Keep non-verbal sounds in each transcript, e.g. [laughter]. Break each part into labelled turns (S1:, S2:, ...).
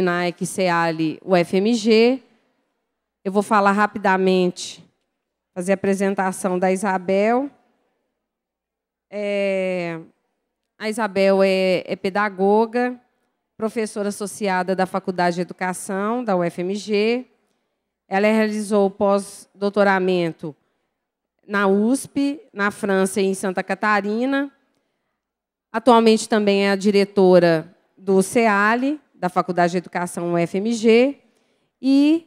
S1: na EQCALE UFMG. Eu vou falar rapidamente, fazer a apresentação da Isabel. É, a Isabel é, é, pedagoga, professora associada da Faculdade de Educação da UFMG. Ela realizou pós-doutoramento na USP, na França e em Santa Catarina. Atualmente também é a diretora do seale da Faculdade de Educação UFMG e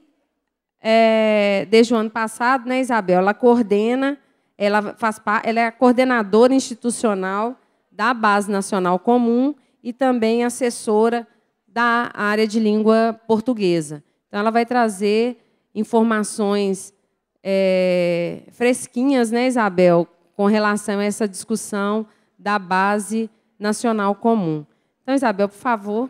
S1: é, desde o ano passado, né, Isabel, ela coordena, ela faz ela é coordenadora institucional da Base Nacional Comum e também assessora da área de língua portuguesa. Então, ela vai trazer informações é, fresquinhas, né, Isabel, com relação a essa discussão da base nacional comum. Então, Isabel, por favor.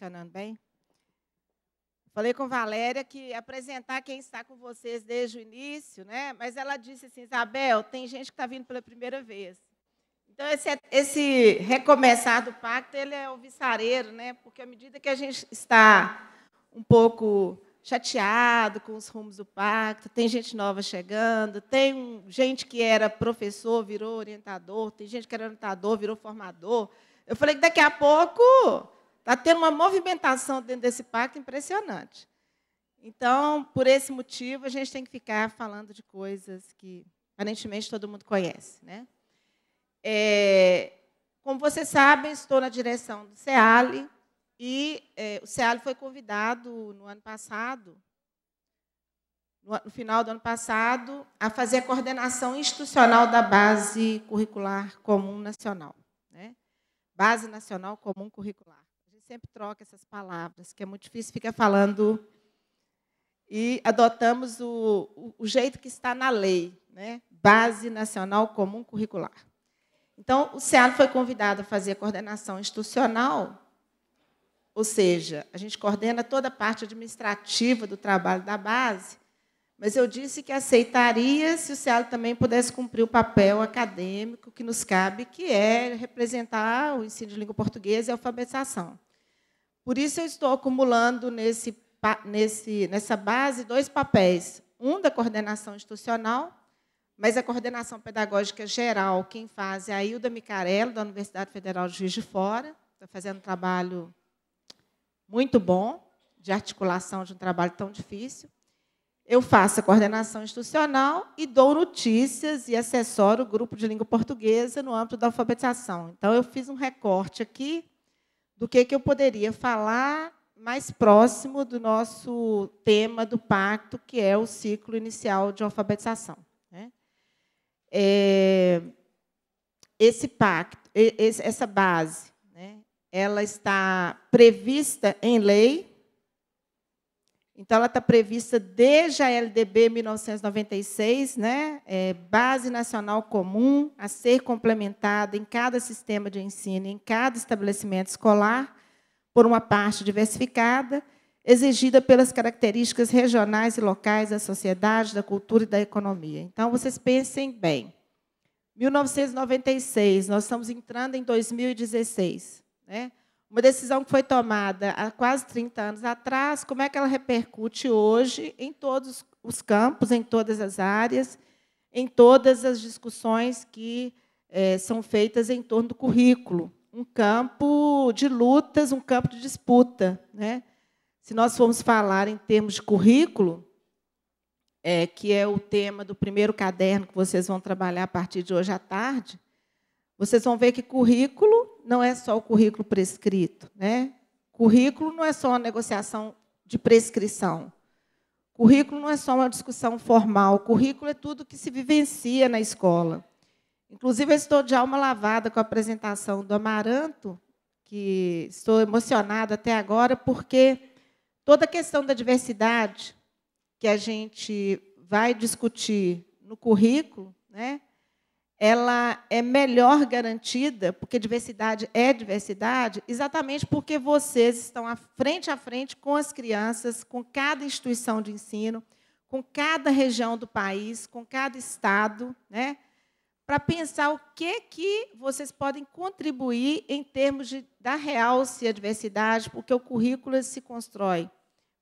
S2: funcionando bem? Falei com Valéria que apresentar quem está com vocês desde o início, né? Mas ela disse assim, Isabel, tem gente que está vindo pela primeira vez. Então esse, é, esse recomeçar do pacto ele é alvissareiro, né? Porque à medida que a gente está um pouco chateado com os rumos do pacto, tem gente nova chegando, tem gente que era professor, virou orientador, tem gente que era orientador, virou formador. Eu falei que daqui a pouco Está tendo uma movimentação dentro desse pacto impressionante. Então, por esse motivo, a gente tem que ficar falando de coisas que aparentemente todo mundo conhece. Né? É, como vocês sabem, estou na direção do SEALE, e é, o SEALE foi convidado no ano passado, no, no final do ano passado, a fazer a coordenação institucional da Base Curricular Comum Nacional. Né? Base Nacional Comum Curricular sempre troca essas palavras, que é muito difícil ficar falando. E adotamos o, o, jeito que está na lei, né? Base Nacional Comum Curricular. Então, o SEAL foi convidado a fazer a coordenação institucional, ou seja, a gente coordena toda a parte administrativa do trabalho da base, mas eu disse que aceitaria se o SEAL também pudesse cumprir o papel acadêmico que nos cabe, que é representar o ensino de língua portuguesa e alfabetização. Por isso eu estou acumulando nesse, nesse, nessa base dois papéis. Um da coordenação institucional, mas a coordenação pedagógica geral, quem faz é a Hilda Micarello, da Universidade Federal de Juiz de Fora. Está fazendo um trabalho muito bom, de articulação de um trabalho tão difícil. Eu faço a coordenação institucional e dou notícias e assessoro o grupo de língua portuguesa no âmbito da alfabetização. Então, eu fiz um recorte aqui do que, que eu poderia falar mais próximo do nosso tema do pacto, que é o ciclo inicial de alfabetização. Né? É, esse pacto, essa base, né, ela está prevista em lei, então, ela está prevista desde a LDB 1996, né? É, base nacional comum, a ser complementada em cada sistema de ensino, em cada estabelecimento escolar, por uma parte diversificada, exigida pelas características regionais e locais da sociedade, da cultura e da economia. Então, vocês pensem bem. 1996, nós estamos entrando em 2016. Né? Uma decisão que foi tomada há quase 30 anos atrás, como é que ela repercute hoje em todos os campos, em todas as áreas, em todas as discussões que é, são feitas em torno do currículo. Um campo de lutas, um campo de disputa. Né? Se nós formos falar em termos de currículo, é, que é o tema do primeiro caderno que vocês vão trabalhar a partir de hoje à tarde, vocês vão ver que currículo não é só o currículo prescrito, né? Currículo não é só uma negociação de prescrição. Currículo não é só uma discussão formal. Currículo é tudo que se vivencia na escola. Inclusive, eu estou de alma lavada com a apresentação do Amaranto, que estou emocionada até agora, porque toda a questão da diversidade que a gente vai discutir no currículo, né? ela é melhor garantida, porque diversidade é diversidade, exatamente porque vocês estão à frente a frente com as crianças, com cada instituição de ensino, com cada região do país, com cada estado, né? para pensar o que que vocês podem contribuir em termos de dar realce à diversidade, porque o currículo se constrói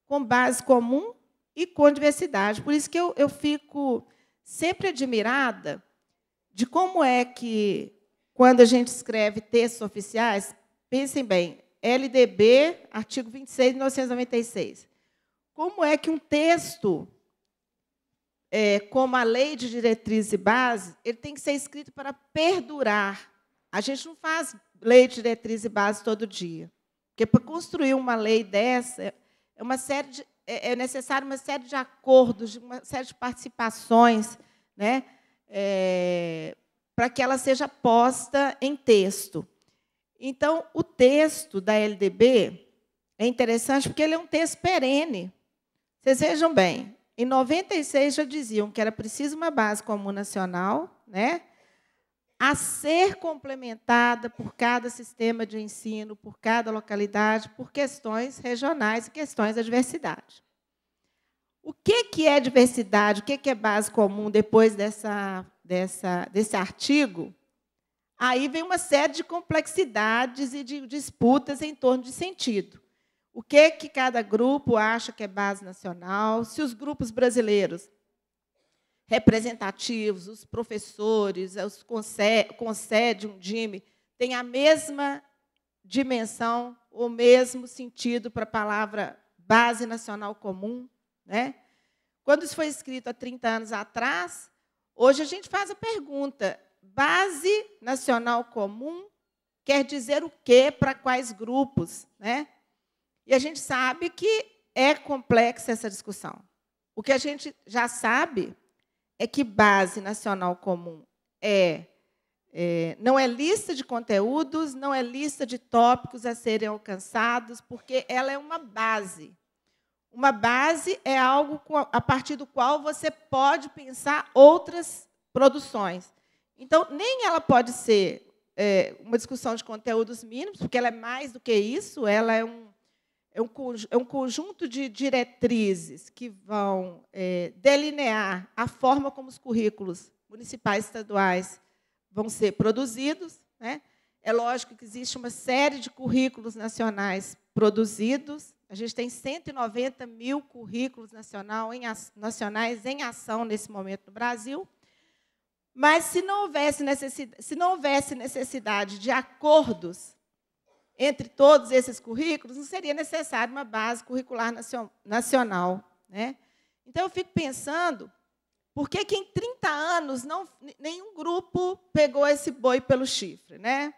S2: com base comum e com diversidade. Por isso que eu, eu fico sempre admirada de como é que, quando a gente escreve textos oficiais, pensem bem, LDB, artigo 26 1996. Como é que um texto, é, como a lei de diretrizes e bases, ele tem que ser escrito para perdurar. A gente não faz lei de diretrizes e bases todo dia. Porque para construir uma lei dessa, é, uma série de, é, é necessário uma série de acordos, uma série de participações, né? é, para que ela seja posta em texto. Então, o texto da LDB é interessante porque ele é um texto perene. Vocês vejam bem, em 96 já diziam que era preciso uma base comum nacional, né? a ser complementada por cada sistema de ensino, por cada localidade, por questões regionais e questões da diversidade. O que, que é diversidade? O que, que é base comum depois dessa, dessa, desse artigo? Aí vem uma série de complexidades e de disputas em torno de sentido. O que, que cada grupo acha que é base nacional? Se os grupos brasileiros representativos, os professores, os concede um DIME, têm a mesma dimensão, o mesmo sentido para a palavra base nacional comum? Né? Quando isso foi escrito há 30 anos atrás, hoje a gente faz a pergunta: base nacional comum quer dizer o quê para quais grupos? Né? E a gente sabe que é complexa essa discussão. O que a gente já sabe é que base nacional comum é, é, não é lista de conteúdos, não é lista de tópicos a serem alcançados, porque ela é uma base. Uma base é algo a partir do qual você pode pensar outras produções. Então, nem ela pode ser é, uma discussão de conteúdos mínimos, porque ela é mais do que isso, ela é um, é um, é um conjunto de diretrizes que vão é, delinear a forma como os currículos municipais e estaduais vão ser produzidos. Né? É lógico que existe uma série de currículos nacionais produzidos, a gente tem 190 mil currículos nacional em, nacionais em ação nesse momento no Brasil. Mas se não, houvesse necessidade, se não houvesse necessidade de acordos entre todos esses currículos, não seria necessário uma base curricular nacional. Né? Então, eu fico pensando por que, que em 30 anos não, nenhum grupo pegou esse boi pelo chifre. Né?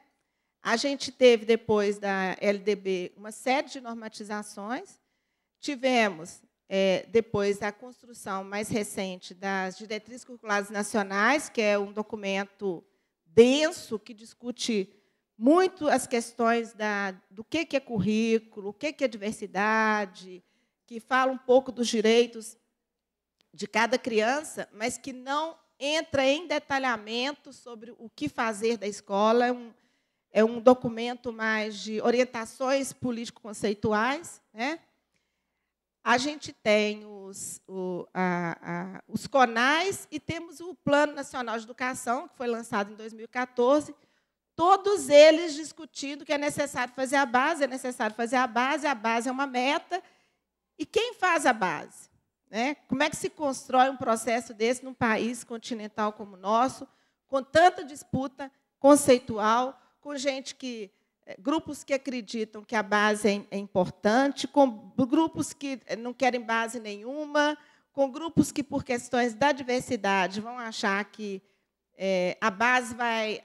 S2: A gente teve, depois da LDB, uma série de normatizações. Tivemos, é, depois, a construção mais recente das diretrizes curriculares nacionais, que é um documento denso que discute muito as questões da, do que, é currículo, o que, que é diversidade, que fala um pouco dos direitos de cada criança, mas que não entra em detalhamento sobre o que fazer da escola. É um, é um documento mais de orientações político-conceituais. Né? A gente tem os, o, a, a, os CONAIS e temos o Plano Nacional de Educação, que foi lançado em 2014, todos eles discutindo que é necessário fazer a base, é necessário fazer a base, a base é uma meta. E quem faz a base? Né? Como é que se constrói um processo desse num país continental como o nosso, com tanta disputa conceitual, com gente que eh, grupos que acreditam que a base é, é importante, com grupos que eh, não querem base nenhuma, com grupos que, por questões da diversidade, vão achar que é, a base vai,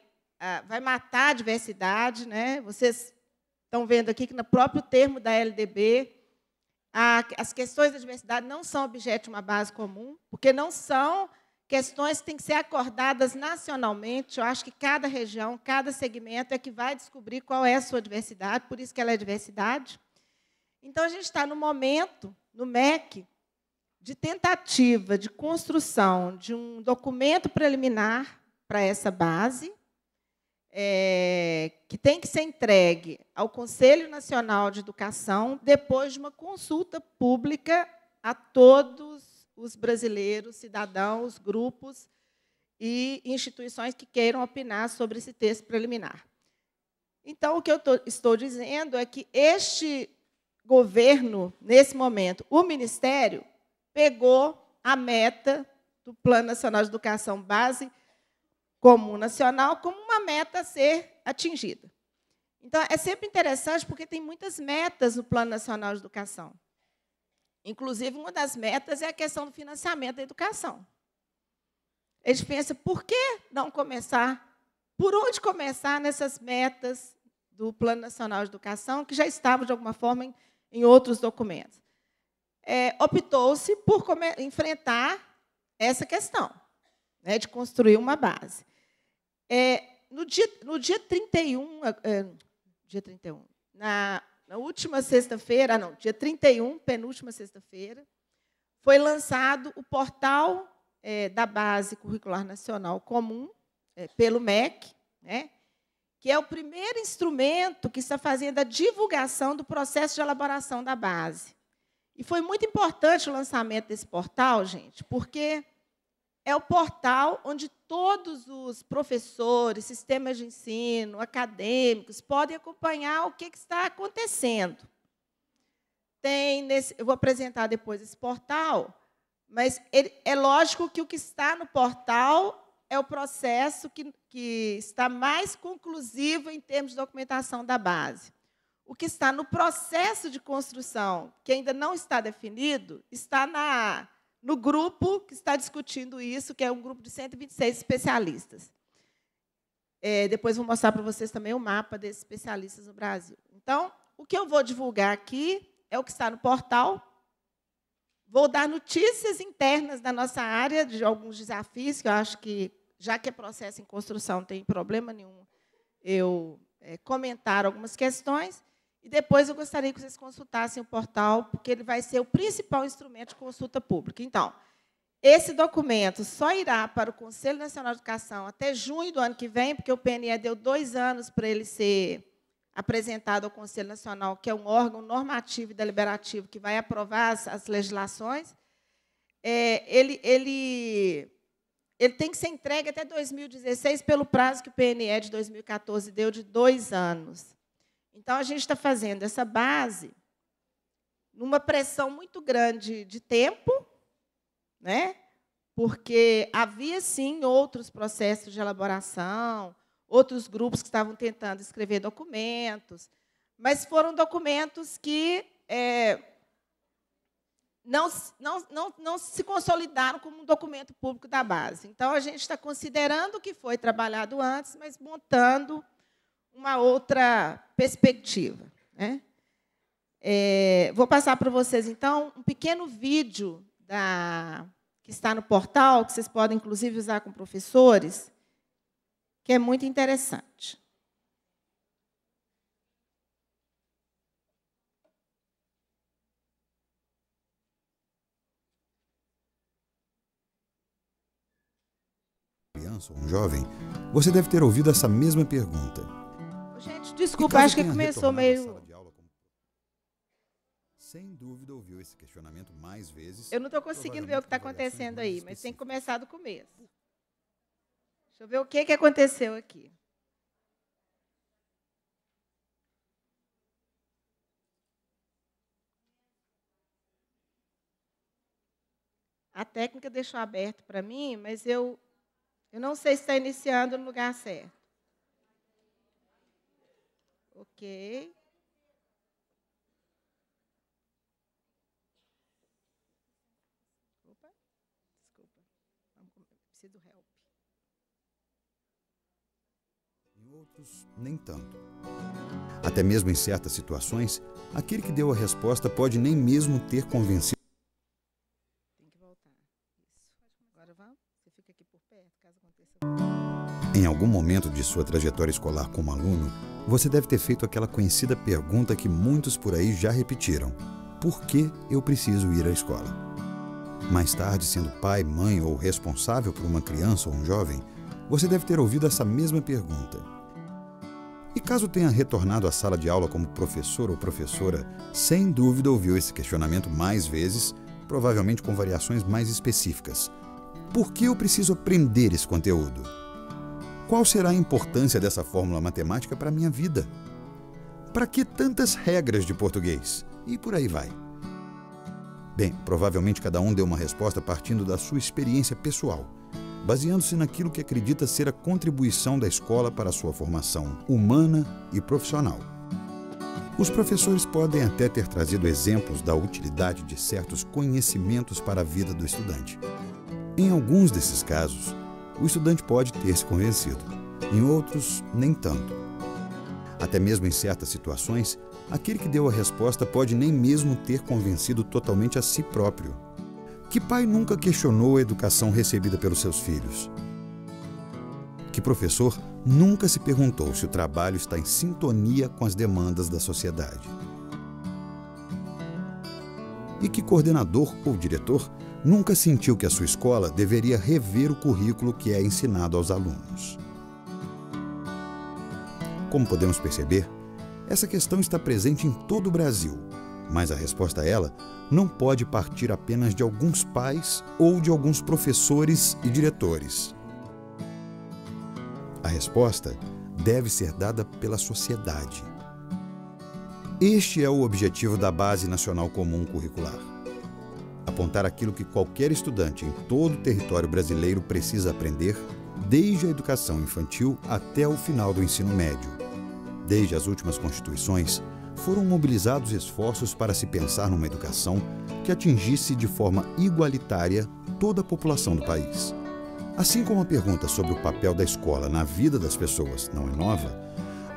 S2: vai matar a diversidade. Né? Vocês estão vendo aqui que, no próprio termo da LDB, a, as questões da diversidade não são objeto de uma base comum, porque não são Questões que têm que ser acordadas nacionalmente. Eu acho que cada região, cada segmento é que vai descobrir qual é a sua diversidade, por isso que ela é diversidade. Então, a gente está no momento, no MEC, de tentativa de construção de um documento preliminar para essa base, é, que tem que ser entregue ao Conselho Nacional de Educação depois de uma consulta pública a todos os brasileiros, cidadãos, grupos e instituições que queiram opinar sobre esse texto preliminar. Então, o que eu estou dizendo é que este governo, nesse momento, o Ministério, pegou a meta do Plano Nacional de Educação Base Comum Nacional como uma meta a ser atingida. Então, é sempre interessante, porque tem muitas metas no Plano Nacional de Educação. Inclusive, uma das metas é a questão do financiamento da educação. Eles pensam, por que não começar? Por onde começar nessas metas do Plano Nacional de Educação, que já estavam, de alguma forma, em, em outros documentos? É, Optou-se por enfrentar essa questão, né, de construir uma base. É, no, dia, no dia 31, é, é, dia 31 na, na última sexta-feira, ah, não, dia 31, penúltima sexta-feira, foi lançado o portal é, da Base Curricular Nacional Comum, é, pelo MEC, né, que é o primeiro instrumento que está fazendo a divulgação do processo de elaboração da base. E foi muito importante o lançamento desse portal, gente, porque é o portal onde todos os professores, sistemas de ensino, acadêmicos, podem acompanhar o que, está acontecendo. Tem nesse, eu vou apresentar depois esse portal, mas ele, é lógico que o que está no portal é o processo que, que está mais conclusivo em termos de documentação da base. O que está no processo de construção, que ainda não está definido, está na no grupo que está discutindo isso, que é um grupo de 126 especialistas. É, depois vou mostrar para vocês também o mapa desses especialistas no Brasil. Então, o que eu vou divulgar aqui é o que está no portal. Vou dar notícias internas da nossa área, de alguns desafios, que eu acho que, já que é processo em construção, não tem problema nenhum eu é, comentar algumas questões. E depois eu gostaria que vocês consultassem o portal, porque ele vai ser o principal instrumento de consulta pública. Então, esse documento só irá para o Conselho Nacional de Educação até junho do ano que vem, porque o PNE deu dois anos para ele ser apresentado ao Conselho Nacional, que é um órgão normativo e deliberativo que vai aprovar as, as legislações. É, ele, ele, ele tem que ser entregue até 2016, pelo prazo que o PNE de 2014 deu de dois anos. Então, a gente está fazendo essa base numa pressão muito grande de tempo, né? porque havia, sim, outros processos de elaboração, outros grupos que estavam tentando escrever documentos, mas foram documentos que é, não, não, não, não se consolidaram como um documento público da base. Então, a gente está considerando o que foi trabalhado antes, mas montando uma outra perspectiva. Né? É, vou passar para vocês, então, um pequeno vídeo da, que está no portal, que vocês podem, inclusive, usar com professores, que é muito interessante.
S3: Criança ou um jovem, você deve ter ouvido essa mesma pergunta.
S2: Gente, desculpa, acho que começou meio.
S3: Sem dúvida ouviu esse questionamento mais vezes. Eu não estou conseguindo ver o que está
S2: acontecendo aí, mas tem que começar do começo. Deixa eu ver o que, que aconteceu aqui. A técnica deixou aberto para mim, mas eu, eu não sei se está iniciando no lugar certo. Ok. Opa, desculpa. Preciso do help.
S3: Em outros, nem tanto. Até mesmo em certas situações, aquele que deu a resposta pode nem mesmo ter convencido. Tem que voltar. Isso. Agora vamos? Você fica aqui por perto, caso aconteça. Em algum momento de sua trajetória escolar como aluno, você deve ter feito aquela conhecida pergunta que muitos por aí já repetiram: por que eu preciso ir à escola? Mais tarde, sendo pai, mãe ou responsável por uma criança ou um jovem, você deve ter ouvido essa mesma pergunta. E caso tenha retornado à sala de aula como professor ou professora, sem dúvida ouviu esse questionamento mais vezes, provavelmente com variações mais específicas. Por que eu preciso aprender esse conteúdo? Qual será a importância dessa fórmula matemática para a minha vida? Para que tantas regras de português? E por aí vai. Bem, provavelmente cada um deu uma resposta partindo da sua experiência pessoal, baseando-se naquilo que acredita ser a contribuição da escola para a sua formação humana e profissional. Os professores podem até ter trazido exemplos da utilidade de certos conhecimentos para a vida do estudante. Em alguns desses casos, o estudante pode ter se convencido, em outros, nem tanto. Até mesmo em certas situações, aquele que deu a resposta pode nem mesmo ter convencido totalmente a si próprio. Que pai nunca questionou a educação recebida pelos seus filhos? Que professor nunca se perguntou se o trabalho está em sintonia com as demandas da sociedade? E que coordenador ou diretor nunca sentiu que a sua escola deveria rever o currículo que é ensinado aos alunos. Como podemos perceber, essa questão está presente em todo o Brasil, mas a resposta a ela não pode partir apenas de alguns pais ou de alguns professores e diretores. A resposta deve ser dada pela sociedade. Este é o objetivo da Base Nacional Comum Curricular apontar aquilo que qualquer estudante em todo o território brasileiro precisa aprender, desde a educação infantil até o final do ensino médio. Desde as últimas constituições, foram mobilizados esforços para se pensar numa educação que atingisse de forma igualitária toda a população do país. Assim como a pergunta sobre o papel da escola na vida das pessoas não é nova,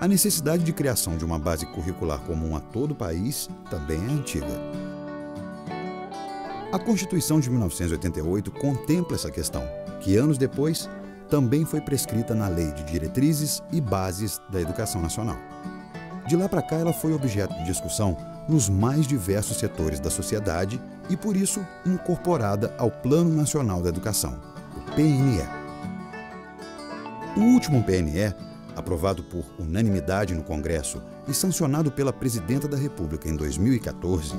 S3: a necessidade de criação de uma base curricular comum a todo o país também é antiga. A Constituição de 1988 contempla essa questão, que anos depois também foi prescrita na Lei de Diretrizes e Bases da Educação Nacional. De lá para cá, ela foi objeto de discussão nos mais diversos setores da sociedade e, por isso, incorporada ao Plano Nacional da Educação, o PNE. O último PNE, aprovado por unanimidade no Congresso e sancionado pela Presidenta da República em 2014,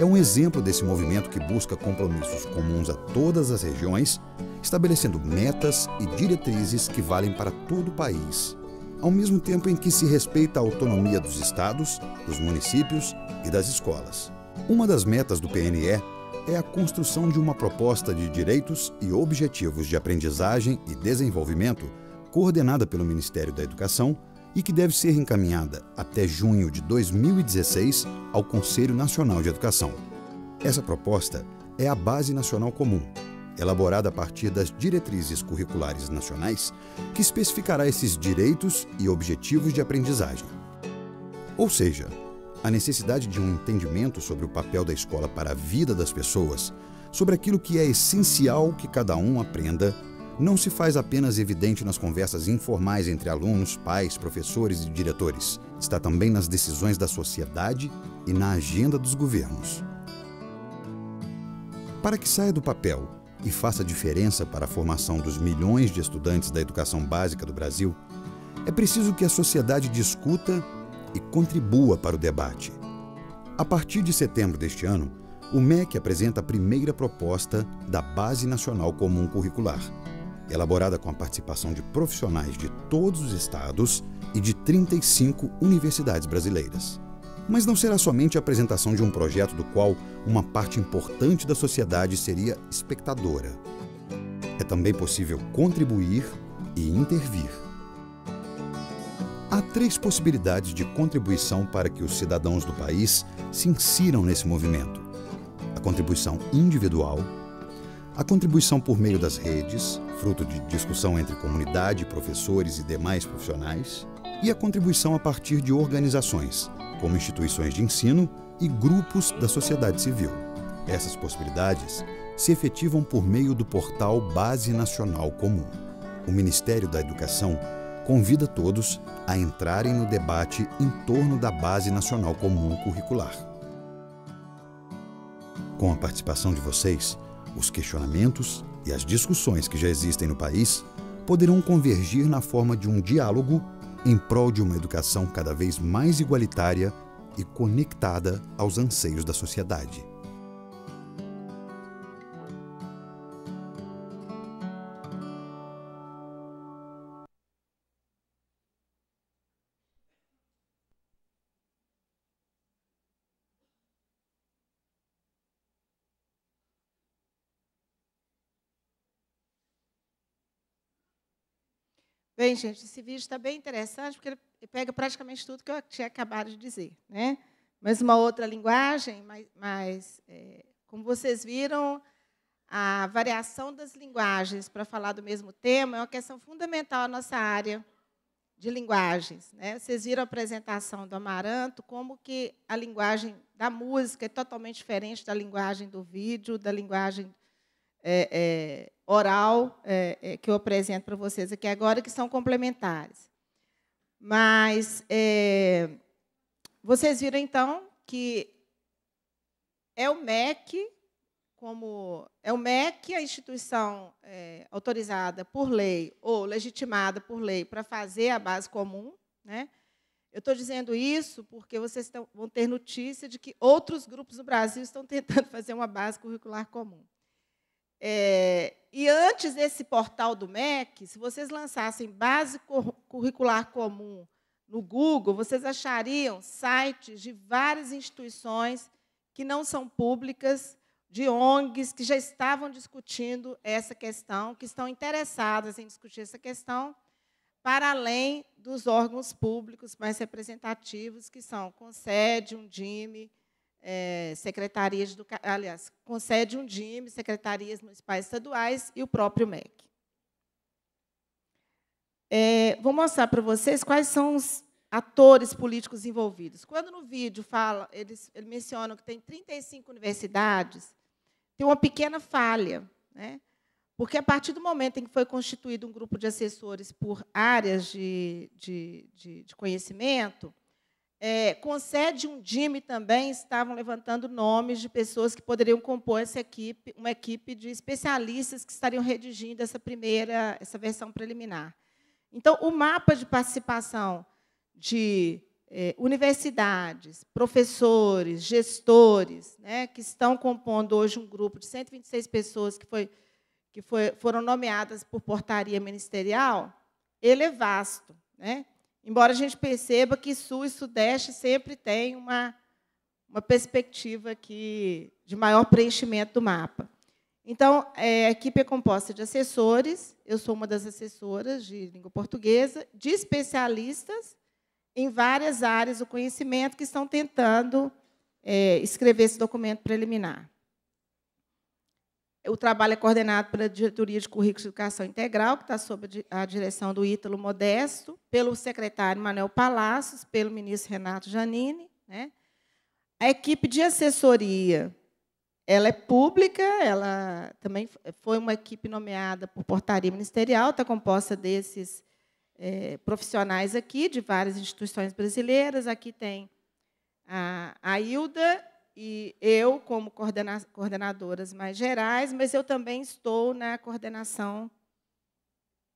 S3: é um exemplo desse movimento que busca compromissos comuns a todas as regiões, estabelecendo metas e diretrizes que valem para todo o país, ao mesmo tempo em que se respeita a autonomia dos estados, dos municípios e das escolas. Uma das metas do PNE é a construção de uma proposta de direitos e objetivos de aprendizagem e desenvolvimento coordenada pelo Ministério da Educação e que deve ser encaminhada até junho de 2016 ao Conselho Nacional de Educação. Essa proposta é a Base Nacional Comum, elaborada a partir das diretrizes curriculares nacionais, que especificará esses direitos e objetivos de aprendizagem. Ou seja, a necessidade de um entendimento sobre o papel da escola para a vida das pessoas, sobre aquilo que é essencial que cada um aprenda não se faz apenas evidente nas conversas informais entre alunos, pais, professores e diretores. Está também nas decisões da sociedade e na agenda dos governos. Para que saia do papel e faça diferença para a formação dos milhões de estudantes da educação básica do Brasil, é preciso que a sociedade discuta e contribua para o debate. A partir de setembro deste ano, o MEC apresenta a primeira proposta da Base Nacional Comum Curricular, elaborada com a participação de profissionais de todos os estados e de 35 universidades brasileiras. Mas não será somente a apresentação de um projeto do qual uma parte importante da sociedade seria espectadora. É também possível contribuir e intervir. Há três possibilidades de contribuição para que os cidadãos do país se insiram nesse movimento: a contribuição individual, a contribuição por meio das redes, fruto de discussão entre comunidade, professores e demais profissionais, e a contribuição a partir de organizações, como instituições de ensino e grupos da sociedade civil. Essas possibilidades se efetivam por meio do portal Base Nacional Comum. O Ministério da Educação convida todos a entrarem no debate em torno da Base Nacional Comum Curricular. Com a participação de vocês, os questionamentos e as discussões que já existem no país poderão convergir na forma de um diálogo em prol de uma educação cada vez mais igualitária e conectada aos anseios da sociedade.
S2: Bem, gente, esse vídeo está bem interessante, porque ele pega praticamente tudo que eu tinha acabado de dizer. Né? Mas uma outra linguagem, mas, mas é, como vocês viram, a variação das linguagens para falar do mesmo tema é uma questão fundamental na nossa área de linguagens. Né? Vocês viram a apresentação do Amaranto, como que a linguagem da música é totalmente diferente da linguagem do vídeo, da linguagem é, é, oral é, é, que eu apresento para vocês aqui agora, que são complementares. Mas é, vocês viram, então, que é o MEC, como é o MEC a instituição é, autorizada por lei ou legitimada por lei para fazer a base comum, né? Eu estou dizendo isso porque vocês vão ter notícia de que outros grupos do Brasil estão tentando [laughs] fazer uma base curricular comum. É, e antes desse portal do MEC, se vocês lançassem base curricular comum no Google, vocês achariam sites de várias instituições que não são públicas, de ONGs que já estavam discutindo essa questão, que estão interessadas em discutir essa questão, para além dos órgãos públicos mais representativos, que são o CONSED, o é, secretarias, do, aliás, concede um DIME, secretarias municipais estaduais e o próprio MEC. É, vou mostrar para vocês quais são os atores políticos envolvidos. Quando no vídeo fala, eles, eles mencionam que tem 35 universidades, tem uma pequena falha, né? porque a partir do momento em que foi constituído um grupo de assessores por áreas de, de, de, de conhecimento, é, concede um DIME também, estavam levantando nomes de pessoas que poderiam compor essa equipe, uma equipe de especialistas que estariam redigindo essa primeira, essa versão preliminar. Então, o mapa de participação de é, universidades, professores, gestores, né, que estão compondo hoje um grupo de 126 pessoas que, foi, que foi, foram nomeadas por portaria ministerial, ele é vasto. Né? Embora a gente perceba que Sul e Sudeste sempre tem uma, uma perspectiva que, de maior preenchimento do mapa. Então, é, a equipe é composta de assessores, eu sou uma das assessoras de língua portuguesa, de especialistas em várias áreas do conhecimento que estão tentando é, escrever esse documento preliminar. O trabalho é coordenado pela Diretoria de Currículos e Educação Integral, que está sob a direção do Ítalo Modesto, pelo secretário Manuel Palacios, pelo ministro Renato Janine. Né? A equipe de assessoria ela é pública, ela também foi uma equipe nomeada por portaria ministerial, está composta desses é, profissionais aqui, de várias instituições brasileiras. Aqui tem a, a Hilda e eu como coordena coordenadoras mais gerais, mas eu também estou na coordenação,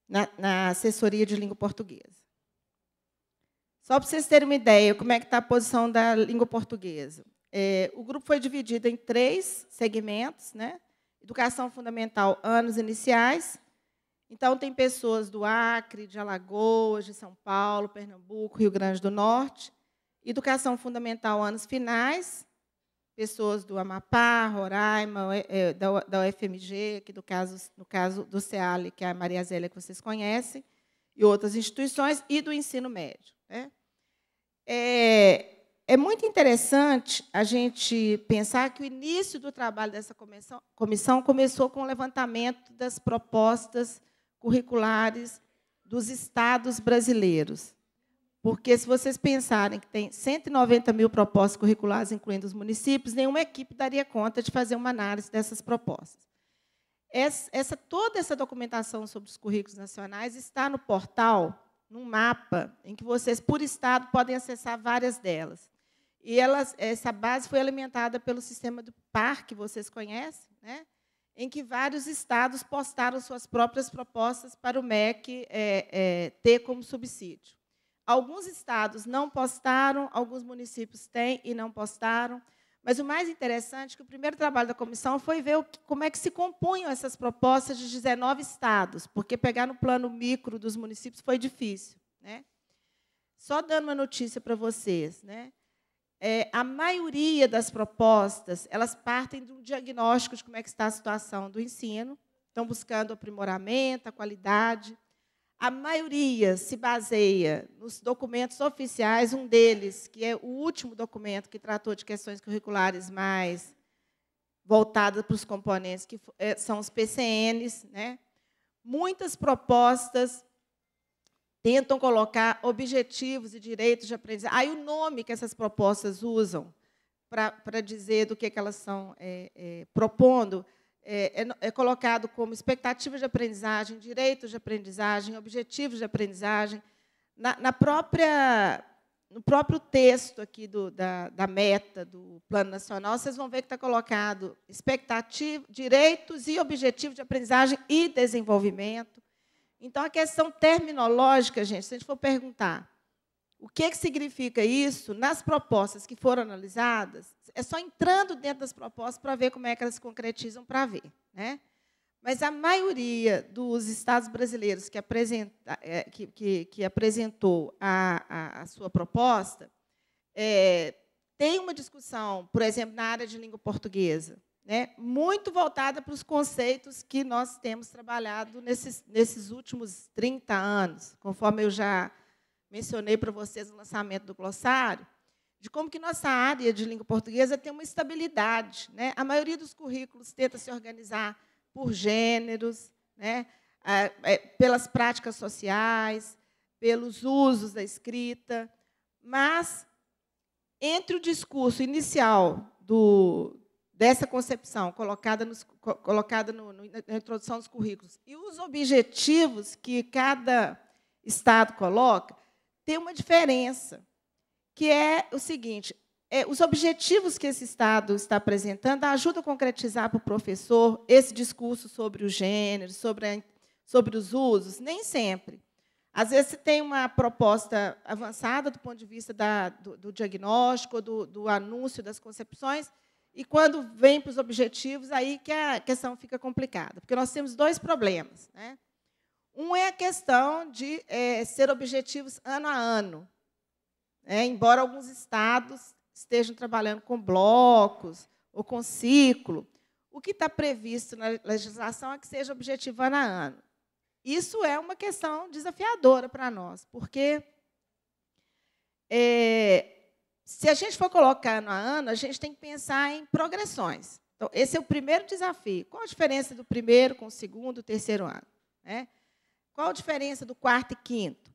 S2: na, na assessoria de língua portuguesa. Só para vocês terem uma ideia, como é que está a posição da língua portuguesa. É, o grupo foi dividido em três segmentos, né? Educação fundamental, anos iniciais. Então, tem pessoas do Acre, de Alagoas, de São Paulo, Pernambuco, Rio Grande do Norte. Educação fundamental, anos finais, pessoas do Amapá, Roraima, é, da UFMG, aqui do caso, no caso do CEALE, que é a Maria Zélia que vocês conhecem, e outras instituições, e do ensino médio. Né? É, é muito interessante a gente pensar que o início do trabalho dessa comissão, comissão começou com o levantamento das propostas curriculares dos estados brasileiros. Porque se vocês pensarem que tem 190 mil propostas curriculares, incluindo os municípios, nenhuma equipe daria conta de fazer uma análise dessas propostas. Essa, essa, toda essa documentação sobre os currículos nacionais está no portal, num mapa, em que vocês, por estado, podem acessar várias delas. E elas, essa base foi alimentada pelo sistema do PAR, que vocês conhecem, né? em que vários estados postaram suas próprias propostas para o MEC é, é, ter como subsídio. Alguns estados não postaram, alguns municípios têm e não postaram. Mas o mais interessante é que o primeiro trabalho da comissão foi ver como é que se compunham essas propostas de 19 estados, porque pegar no plano micro dos municípios foi difícil. Né? Só dando uma notícia para vocês, né? É, a maioria das propostas elas partem de um diagnóstico de como é que está a situação do ensino, estão buscando aprimoramento, a qualidade, a maioria se baseia nos documentos oficiais, um deles, que é o último documento que tratou de questões curriculares mais voltadas para os componentes, que é, são os PCNs. Né? Muitas propostas tentam colocar objetivos e direitos de aprendizagem. Aí o nome que essas propostas usam para dizer do que, é que elas estão é, é, propondo é, é, é, colocado como expectativa de aprendizagem, direitos de aprendizagem, objetivos de aprendizagem. Na, na própria, no próprio texto aqui do, da, da, meta do Plano Nacional, vocês vão ver que está colocado expectativa, direitos e objetivos de aprendizagem e desenvolvimento. Então, a questão terminológica, gente, se a gente for perguntar o que, é que significa isso? Nas propostas que foram analisadas, é só entrando dentro das propostas para ver como é que elas se concretizam para ver. Né? Mas a maioria dos estados brasileiros que, apresenta, é, que, que, que apresentou a, a, a, sua proposta é, tem uma discussão, por exemplo, na área de língua portuguesa, né, muito voltada para os conceitos que nós temos trabalhado nesses, nesses últimos 30 anos, conforme eu já mencionei para vocês o lançamento do glossário, de como que nossa área de língua portuguesa tem uma estabilidade. Né? A maioria dos currículos tenta se organizar por gêneros, né? É, pelas práticas sociais, pelos usos da escrita, mas entre o discurso inicial do, dessa concepção colocada, nos, colocada no, no, na introdução dos currículos e os objetivos que cada Estado coloca, tem uma diferença, que é o seguinte: é, os objetivos que esse Estado está apresentando ajudam a concretizar para o professor esse discurso sobre o gênero, sobre, a, sobre os usos? Nem sempre. Às vezes, se tem uma proposta avançada do ponto de vista da, do, do, diagnóstico, do, do, anúncio das concepções, e quando vem para os objetivos, aí que a questão fica complicada. Porque nós temos dois problemas. Né? Um é a questão de é, ser objetivos ano a ano. É, embora alguns estados estejam trabalhando com blocos ou com ciclo, o que está previsto na legislação é que seja objetivo ano a ano. Isso é uma questão desafiadora para nós, porque é, se a gente for colocar ano a ano, a gente tem que pensar em progressões. Então, esse é o primeiro desafio. Qual a diferença do primeiro com o segundo, terceiro ano? Né? Qual a diferença do quarto e quinto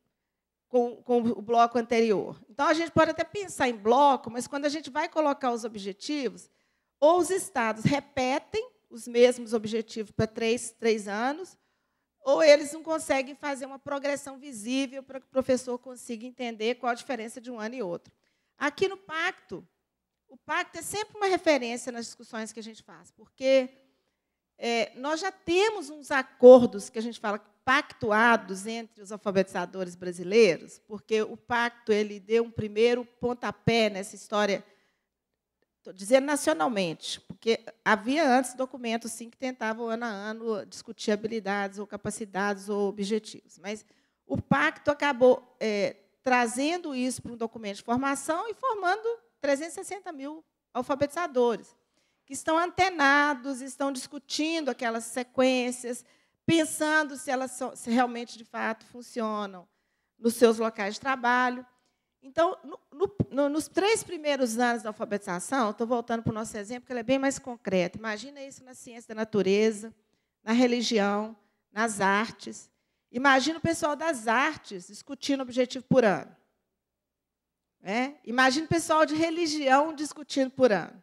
S2: com, com o bloco anterior? Então, a gente pode até pensar em bloco, mas quando a gente vai colocar os objetivos, ou os estados repetem os mesmos objetivos para três, três anos, ou eles não conseguem fazer uma progressão visível para que o professor consiga entender qual a diferença de um ano e outro. Aqui no pacto, o pacto é sempre uma referência nas discussões que a gente faz, porque é, nós já temos uns acordos que a gente fala pactuados entre os alfabetizadores brasileiros, porque o pacto ele deu um primeiro pontapé nessa história, estou dizendo nacionalmente, porque havia antes documentos sim que tentavam ano a ano discutir habilidades ou capacidades ou objetivos, mas o pacto acabou é, trazendo isso para um documento de formação e formando 360 mil alfabetizadores que estão antenados, estão discutindo aquelas sequências, pensando se elas são, se realmente de fato funcionam nos seus locais de trabalho. Então, no, no, nos três primeiros anos da alfabetização, estou voltando para o nosso exemplo, que ele é bem mais concreto. Imagina isso na ciência da natureza, na religião, nas artes. Imagina o pessoal das artes discutindo objetivo por ano. É? Imagina o pessoal de religião discutindo por ano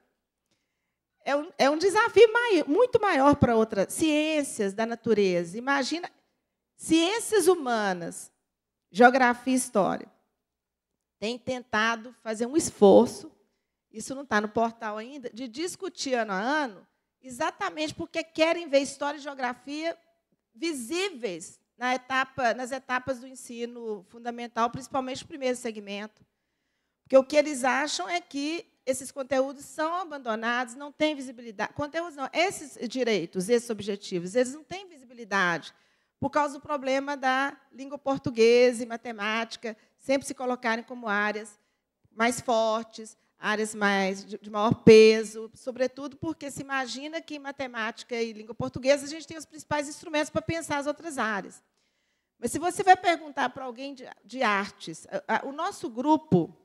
S2: é um, é um desafio maior, muito maior para outras ciências da natureza. Imagina ciências humanas, geografia e história. Tem tentado fazer um esforço, isso não está no portal ainda, de discutir ano a ano, exatamente porque querem ver história e geografia visíveis na etapa, nas etapas do ensino fundamental, principalmente o primeiro segmento. Porque o que eles acham é que esses conteúdos são abandonados, não têm visibilidade. Conteúdos não, esses direitos, esses objetivos, eles não têm visibilidade por causa do problema da língua portuguesa e matemática sempre se colocarem como áreas mais fortes, áreas mais de maior peso, sobretudo porque se imagina que em matemática e língua portuguesa a gente tem os principais instrumentos para pensar as outras áreas. Mas se você vai perguntar para alguém de, de artes, a, a, o nosso grupo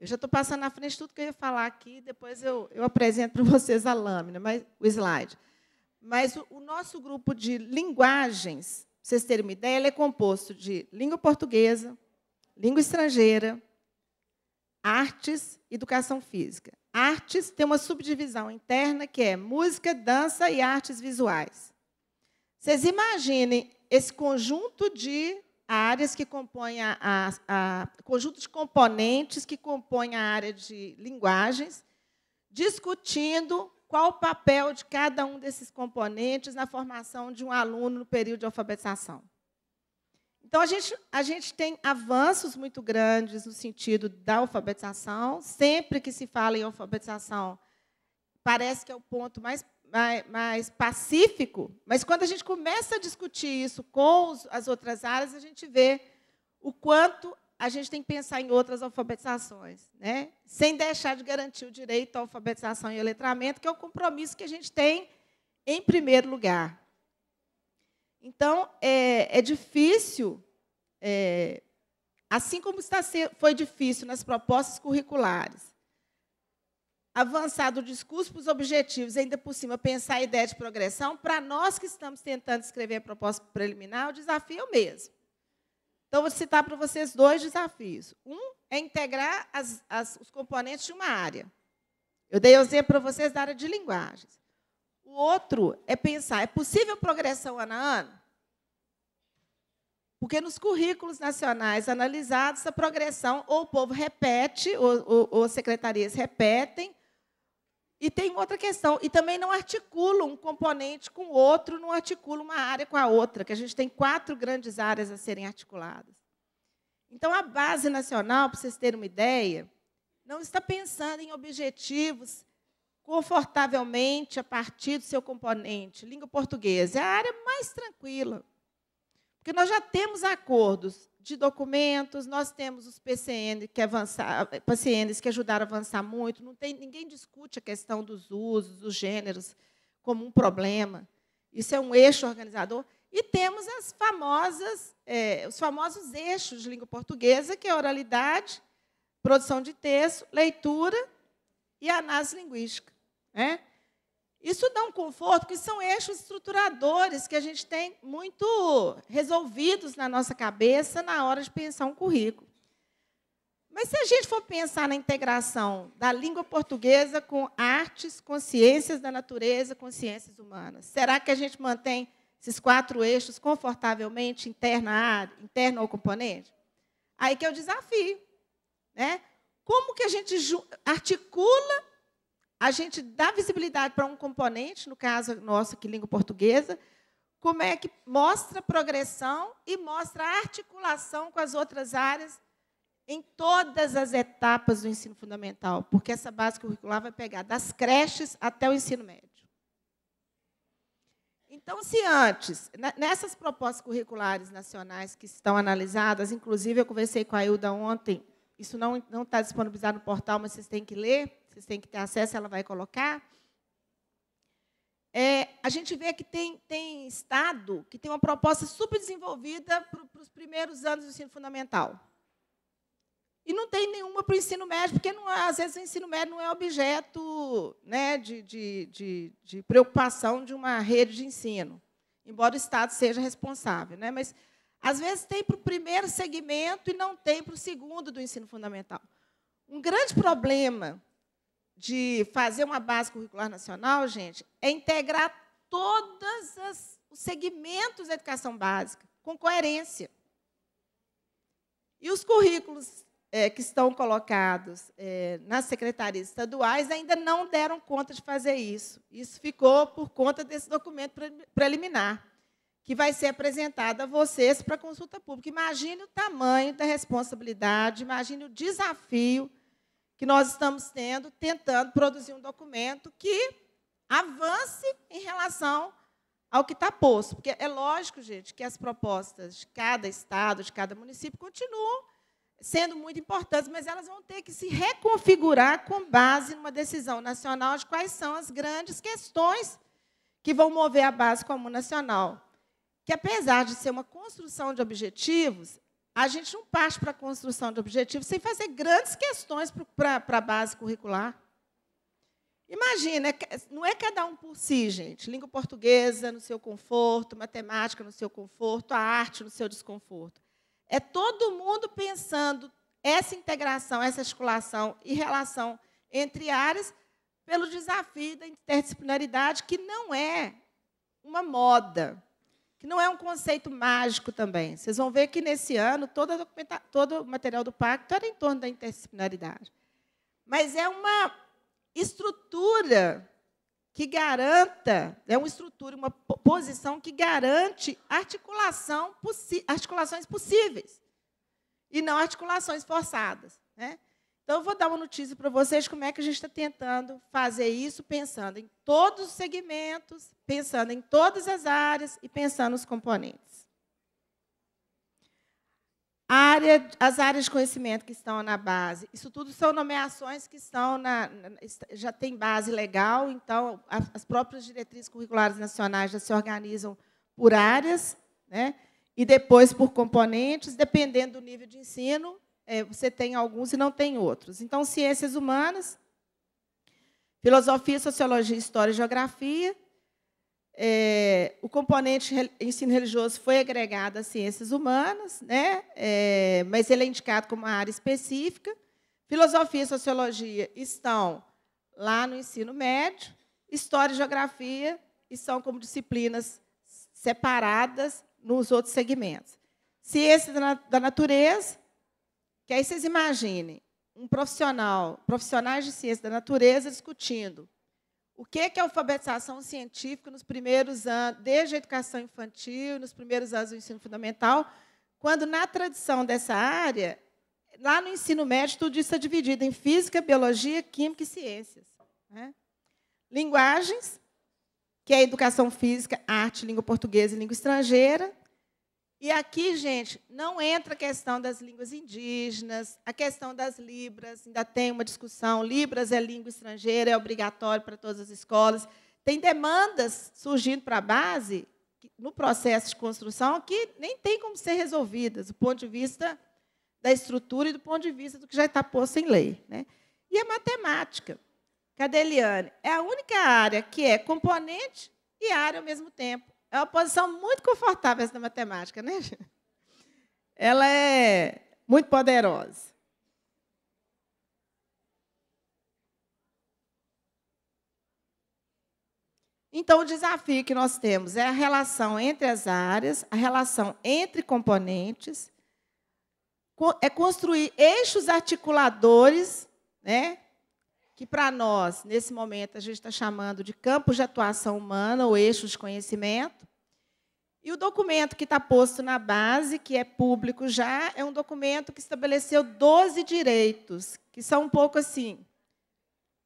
S2: eu já estou passando na frente tudo que eu ia falar aqui, depois eu, eu apresento para vocês a lâmina, mas, o slide. Mas o, o nosso grupo de linguagens, para vocês terem uma ideia, ele é composto de língua portuguesa, língua estrangeira, artes, educação física. Artes tem uma subdivisão interna que é música, dança e artes visuais. Vocês imaginem esse conjunto de áreas que compõem a, a, a, conjunto de componentes que compõem a área de linguagens, discutindo qual o papel de cada um desses componentes na formação de um aluno no período de alfabetização. Então, a gente, a gente tem avanços muito grandes no sentido da alfabetização. Sempre que se fala em alfabetização, parece que é o ponto mais mais, mais pacífico, mas quando a gente começa a discutir isso com os, as outras áreas, a gente vê o quanto a gente tem que pensar em outras alfabetizações, né? sem deixar de garantir o direito à alfabetização e ao letramento, que é o compromisso que a gente tem em primeiro lugar. Então, é, é difícil, é, assim como está, foi difícil nas propostas curriculares, avançar do discurso para os objetivos, ainda por cima pensar a ideia de progressão, para nós que estamos tentando escrever a proposta preliminar, o desafio é o mesmo. Então, vou citar para vocês dois desafios. Um é integrar as, as, os componentes de uma área. Eu dei exemplo para vocês da área de linguagens. O outro é pensar, é possível progressão ano a ano? Porque nos currículos nacionais analisados, a progressão, ou o povo repete, ou, ou, ou secretarias repetem, e tem outra questão, e também não articula um componente com o outro, não articula uma área com a outra, que a gente tem quatro grandes áreas a serem articuladas. Então, a base nacional, para vocês terem uma ideia, não está pensando em objetivos confortavelmente a partir do seu componente. Língua portuguesa é a área mais tranquila, porque nós já temos acordos de documentos, nós temos os PCN que avançar, PCNs que ajudaram a avançar muito. Não tem, ninguém discute a questão dos usos, dos gêneros como um problema. Isso é um eixo organizador. E temos as famosas, é, os famosos eixos de língua portuguesa, que é oralidade, produção de texto, leitura e análise linguística. Né? Isso dá um conforto, porque são eixos estruturadores que a gente tem muito resolvidos na nossa cabeça na hora de pensar um currículo. Mas se a gente for pensar na integração da língua portuguesa com artes, com ciências da natureza, com ciências humanas, será que a gente mantém esses quatro eixos confortavelmente interna à área, interno ao componente? Aí que é o desafio. Né? Como que a gente articula a gente dá visibilidade para um componente, no caso nosso aqui, língua portuguesa, como é que mostra progressão e mostra articulação com as outras áreas em todas as etapas do ensino fundamental, porque essa base curricular vai pegar das creches até o ensino médio. Então, se antes, nessas propostas curriculares nacionais que estão analisadas, inclusive eu conversei com a Ilda ontem, isso não, não está disponibilizado no portal, mas vocês têm que ler, vocês têm que ter acesso, ela vai colocar. É, a gente vê que tem, tem estado que tem uma proposta super desenvolvida para os primeiros anos do ensino fundamental. E não tem nenhuma para o ensino médio, porque, não, é, às vezes, o ensino médio não é objeto né, de, de, de, de preocupação de uma rede de ensino, embora o Estado seja responsável. Né? Mas, às vezes, tem para o primeiro segmento e não tem para o segundo do ensino fundamental. Um grande problema de fazer uma base curricular nacional, gente, é integrar todos os segmentos da educação básica com coerência. E os currículos é, que estão colocados é, nas secretarias estaduais ainda não deram conta de fazer isso. Isso ficou por conta desse documento preliminar, que vai ser apresentado a vocês para consulta pública. Imagine o tamanho da responsabilidade, imagine o desafio que nós estamos tendo, tentando produzir um documento que avance em relação ao que está posto. Porque é lógico, gente, que as propostas de cada estado, de cada município, continuam sendo muito importantes, mas elas vão ter que se reconfigurar com base numa decisão nacional de quais são as grandes questões que vão mover a base comum nacional. Que, apesar de ser uma construção de objetivos, a gente não parte para a construção de objetivos sem fazer grandes questões para a base curricular. Imagina, é não é cada um por si, gente. Língua portuguesa no seu conforto, matemática no seu conforto, a arte no seu desconforto. É todo mundo pensando essa integração, essa articulação e relação entre áreas pelo desafio da interdisciplinaridade, que não é uma moda que não é um conceito mágico também. Vocês vão ver que nesse ano toda todo o material do pacto era em torno da interdisciplinaridade. Mas é uma estrutura que garanta, é uma estrutura, uma posição que garante articulação possi articulações possíveis e não articulações forçadas. Né? Então, eu vou dar uma notícia para vocês como é que a gente está tentando fazer isso, pensando em todos os segmentos, pensando em todas as áreas e pensando nos componentes. Área, as áreas de conhecimento que estão na base. Isso tudo são nomeações que estão na, já tem base legal, então as próprias diretrizes curriculares nacionais já se organizam por áreas, né? e depois por componentes, dependendo do nível de ensino, é, você tem alguns e não tem outros. Então, ciências humanas, filosofia, sociologia, história e geografia. É, o componente ensino religioso foi agregado às ciências humanas, né? É, mas ele é indicado como uma área específica. Filosofia e sociologia estão lá no ensino médio, história e geografia estão como disciplinas separadas nos outros segmentos. Ciência da natureza que aí vocês imaginem um profissional, profissionais de ciência da natureza discutindo o que é alfabetização científica nos primeiros anos, desde a educação infantil, nos primeiros anos do ensino fundamental, quando na tradição dessa área, lá no ensino médio, tudo isso é dividido em física, biologia, química e ciências. Né? Linguagens, que é educação física, arte, língua portuguesa e língua estrangeira. E aqui, gente, não entra a questão das línguas indígenas, a questão das libras, ainda tem uma discussão, libras é língua estrangeira, é obrigatório para todas as escolas. Tem demandas surgindo para a base no processo de construção que nem tem como ser resolvidas, do ponto de vista da estrutura e do ponto de vista do que já está posto em lei. Né? E a matemática. Cadeliane, É a única área que é componente e área ao mesmo tempo. É uma posição muito confortável essa da matemática, né? Ela é muito poderosa. Então, o desafio que nós temos é a relação entre as áreas, a relação entre componentes, é construir eixos articuladores né, que para nós, nesse momento, a gente está chamando de campos de atuação humana ou Eixo de conhecimento. E o documento que está posto na base, que é público já, é um documento que estabeleceu 12 direitos, que são um pouco assim,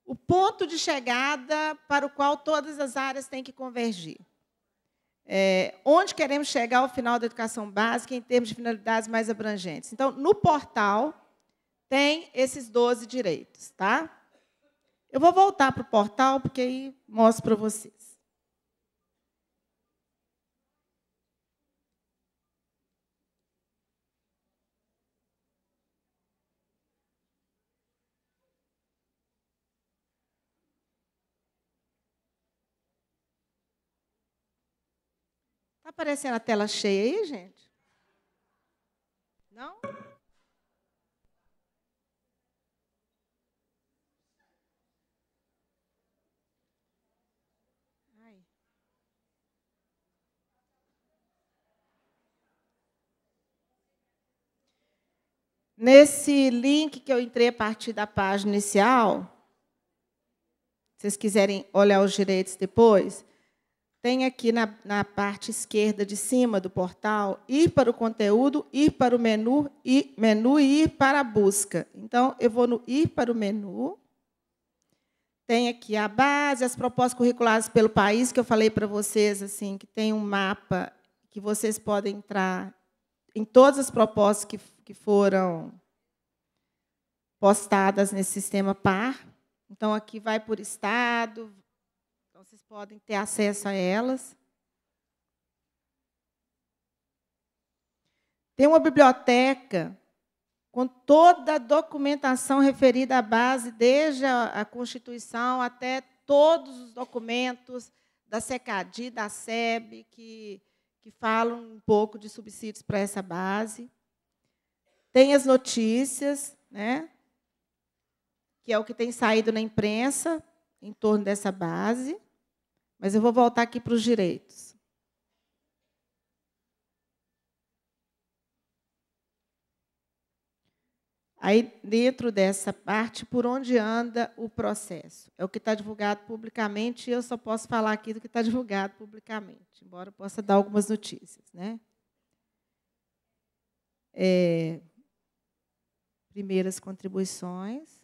S2: o ponto de chegada para o qual todas as áreas têm que convergir. É, onde queremos chegar ao final da educação básica em termos de finalidades mais abrangentes. Então, no portal tem esses 12 direitos, tá? Eu vou voltar para o portal, porque aí mostro para vocês. Está aparecendo a tela cheia aí, gente? Não? Nesse link que eu entrei a partir da página inicial, se vocês quiserem olhar os direitos depois, tem aqui na, na, parte esquerda de cima do portal ir para o conteúdo, ir para o menu, ir, menu e ir para a busca. Então, eu vou no ir para o menu. Tem aqui a base, as propostas curriculares pelo país, que eu falei para vocês assim, que tem um mapa que vocês podem entrar em todas as propostas que que foram postadas nesse sistema par. Então, aqui vai por estado, então vocês podem ter acesso a elas. Tem uma biblioteca com toda a documentação referida à base, desde a Constituição até todos os documentos da SECADI, da SEB, que, que falam um pouco de subsídios para essa base. Tem as notícias, né? que é o que tem saído na imprensa em torno dessa base, mas eu vou voltar aqui para os direitos. Aí, dentro dessa parte, por onde anda o processo? É o que está divulgado publicamente, e eu só posso falar aqui do que está divulgado publicamente, embora eu possa dar algumas notícias. Né? É, primeiras contribuições.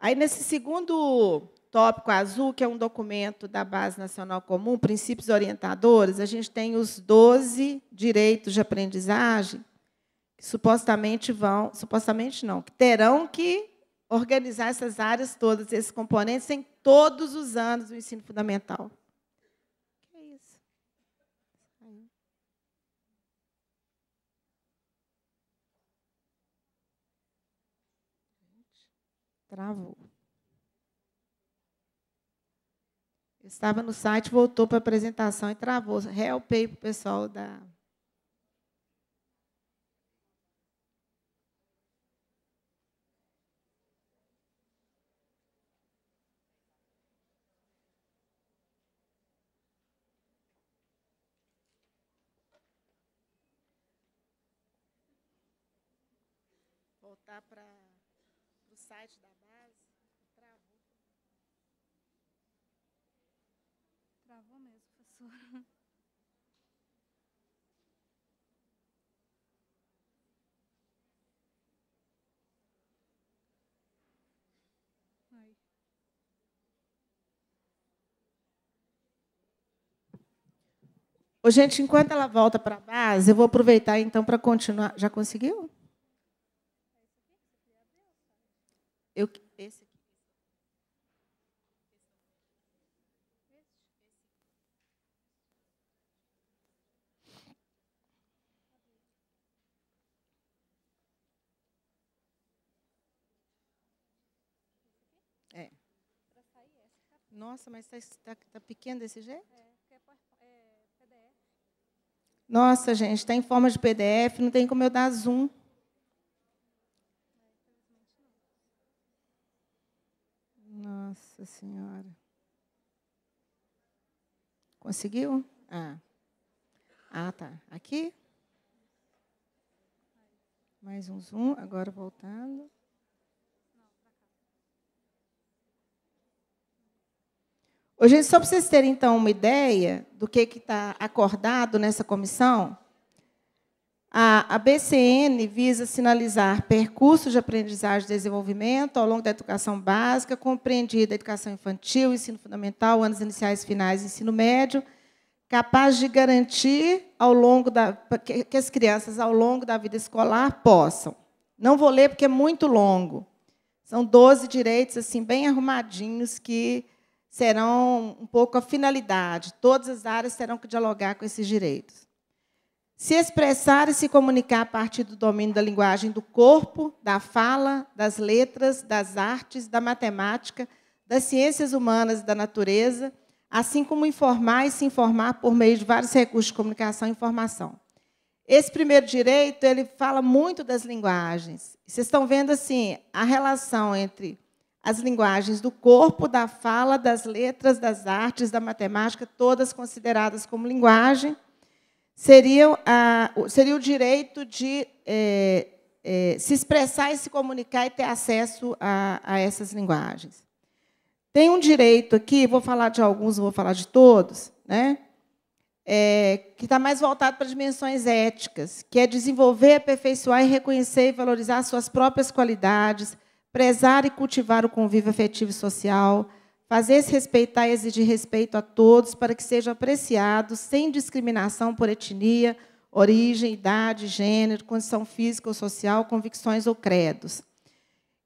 S2: Aí, nesse segundo tópico azul, que é um documento da Base Nacional Comum, Princípios Orientadores, a gente tem os 12 direitos de aprendizagem supostamente vão, supostamente não, que terão que organizar essas áreas todas, esses componentes, em todos os anos do ensino fundamental. Que é isso? Travou. estava no site, voltou para a apresentação e travou. Helpei para o pessoal da. voltar para o site da base. Travou.
S1: Travou mesmo, professora.
S2: Aí. gente, enquanto ela volta para a base, eu vou aproveitar então para continuar. Já conseguiu? Eu, esse aqui. É. Nossa, mas está tá, tá pequeno desse jeito? É, é é Nossa, gente, está em forma de PDF, não tem como eu dar zoom. Nossa Senhora. Conseguiu? Ah. Ah, tá. Aqui? Mais um zoom, agora voltando. Hoje, só para vocês terem então uma ideia do que está acordado nessa comissão, a, a BCN visa sinalizar percursos de aprendizagem e desenvolvimento ao longo da educação básica, compreendida a educação infantil, ensino fundamental, anos iniciais finais, ensino médio, capaz de garantir ao longo da, que, que as crianças, ao longo da vida escolar, possam. Não vou ler porque é muito longo. São 12 direitos assim bem arrumadinhos que serão um pouco a finalidade. Todas as áreas terão que dialogar com esses direitos se expressar e se comunicar a partir do domínio da linguagem do corpo, da fala, das letras, das artes, da matemática, das ciências humanas, e da natureza, assim como informar e se informar por meio de vários recursos de comunicação e informação. Esse primeiro direito, ele fala muito das linguagens. Vocês estão vendo assim a relação entre as linguagens do corpo, da fala, das letras, das artes, da matemática, todas consideradas como linguagem a, seria o direito de é, é, se expressar e se comunicar e ter acesso a, a essas linguagens. Tem um direito aqui, vou falar de alguns, vou falar de todos, né? É, que está mais voltado para dimensões éticas, que é desenvolver, aperfeiçoar e reconhecer e valorizar suas próprias qualidades, prezar e cultivar o convívio afetivo e social, Fazer-se respeitar e exigir respeito a todos para que sejam apreciados sem discriminação por etnia, origem, idade, gênero, condição física ou social, convicções ou credos.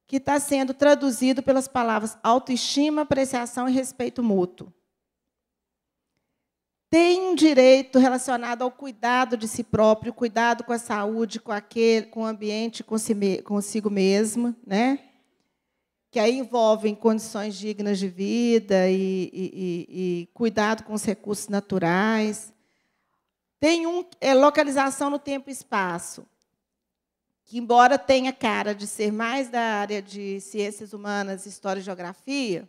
S2: Que está sendo traduzido pelas palavras autoestima, apreciação e respeito mútuo. Tem direito relacionado ao cuidado de si próprio, cuidado com a saúde, com aquele, com o ambiente, consigo mesmo, né? que aí envolvem condições dignas de vida e, e, e, cuidado com os recursos naturais. Tem um, é, localização no tempo e espaço, que, embora tenha cara de ser mais da área de ciências humanas, história e geografia,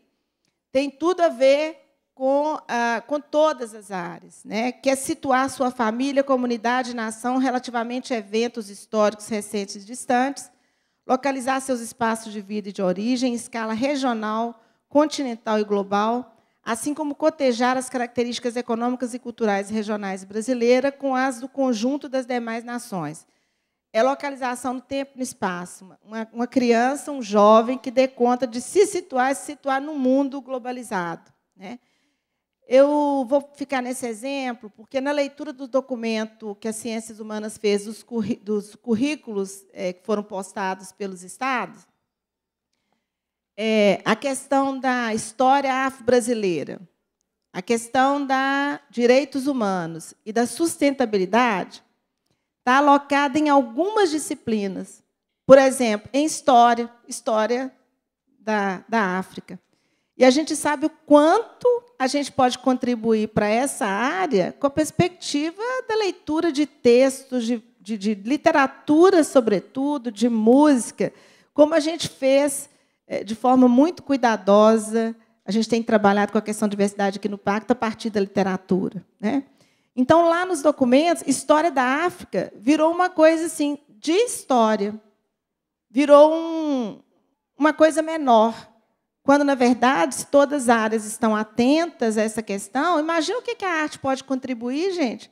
S2: tem tudo a ver com, ah, com todas as áreas, né? que é situar sua família, comunidade, nação relativamente a eventos históricos recentes e distantes, localizar seus espaços de vida e de origem em escala regional, continental e global, assim como cotejar as características econômicas e culturais regionais brasileiras com as do conjunto das demais nações. É localização no tempo e no espaço. Uma, uma criança, um jovem que dê conta de se situar, e se situar no mundo globalizado. Né? Eu vou ficar nesse exemplo, porque na leitura do documento que as ciências humanas fez dos, dos currículos é, que foram postados pelos estados, é, a questão da história afro-brasileira, a questão da direitos humanos e da sustentabilidade está alocada em algumas disciplinas. Por exemplo, em história, história da, da África. E a gente sabe o quanto a gente pode contribuir para essa área com a perspectiva da leitura de textos, de, de, de literatura, sobretudo, de música, como a gente fez é, de forma muito cuidadosa. A gente tem trabalhado com a questão da diversidade aqui no Pacto a partir da literatura. Né? Então, lá nos documentos, história da África virou uma coisa assim de história, virou um, uma coisa menor. Quando, na verdade, se todas as áreas estão atentas a essa questão, imagina o que a arte pode contribuir, gente,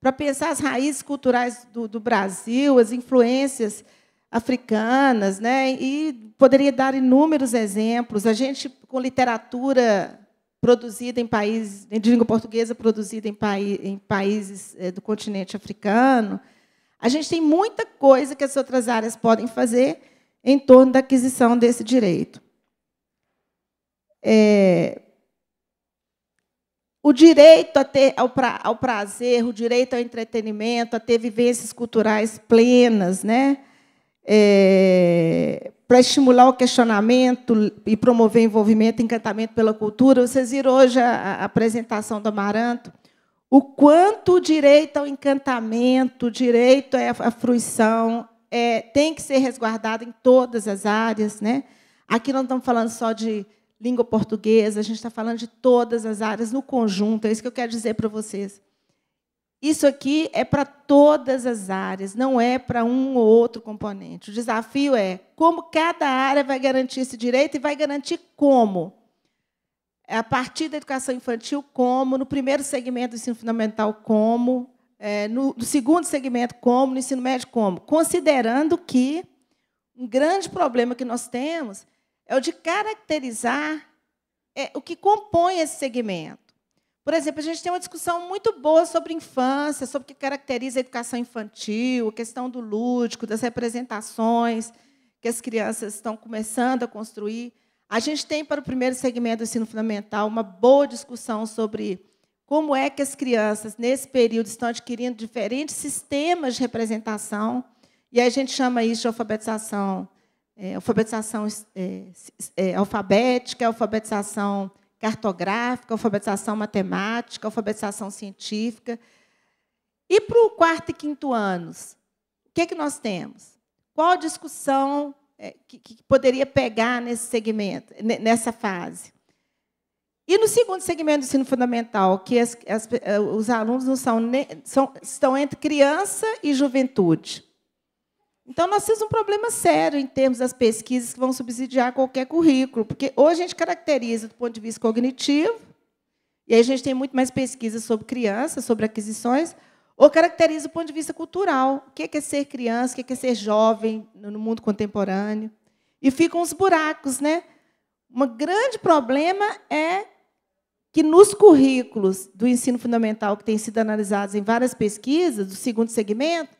S2: para pensar as raízes culturais do, do Brasil, as influências africanas, né? e poderia dar inúmeros exemplos. A gente, com literatura produzida em países, língua portuguesa produzida em, em países eh, do continente africano, a gente tem muita coisa que as outras áreas podem fazer em torno da aquisição desse direito é, o direito ter, ao, pra, ao, prazer, o direito ao entretenimento, a ter vivências culturais plenas, né? É, para estimular o questionamento e promover envolvimento, encantamento pela cultura. Vocês viram hoje a, a apresentação do Amaranto. O quanto o direito ao encantamento, o direito à fruição, é, tem que ser resguardado em todas as áreas. Né? Aqui não estamos falando só de língua portuguesa, a gente está falando de todas as áreas no conjunto, é isso que eu quero dizer para vocês. Isso aqui é para todas as áreas, não é para um ou outro componente. O desafio é como cada área vai garantir esse direito e vai garantir como. É a partir da educação infantil, como, no primeiro segmento do ensino fundamental, como, é, no, no segundo segmento, como, no ensino médio, como. Considerando que um grande problema que nós temos é o de caracterizar é, o que compõe esse segmento. Por exemplo, a gente tem uma discussão muito boa sobre infância, sobre o que caracteriza a educação infantil, a questão do lúdico, das representações que as crianças estão começando a construir. A gente tem para o primeiro segmento do ensino fundamental uma boa discussão sobre como é que as crianças, nesse período, estão adquirindo diferentes sistemas de representação, e a gente chama isso de alfabetização é, alfabetização é, é, alfabética, alfabetização cartográfica, alfabetização matemática, alfabetização científica. E para o quarto e quinto anos, o que, é que nós temos? Qual a discussão é, que, que poderia pegar nesse segmento, nessa fase? E no segundo segmento do ensino fundamental, que as, as, é, os alunos não são, são, estão entre criança e juventude. Então, nós temos um problema sério em termos das pesquisas que vão subsidiar qualquer currículo, porque hoje a gente caracteriza do ponto de vista cognitivo, e aí a gente tem muito mais pesquisas sobre crianças, sobre aquisições, ou caracteriza do ponto de vista cultural. O que é, é ser criança, o que é, é ser jovem no mundo contemporâneo? E ficam os buracos. Né? Um grande problema é que nos currículos do ensino fundamental, que têm sido analisados em várias pesquisas, do segundo segmento,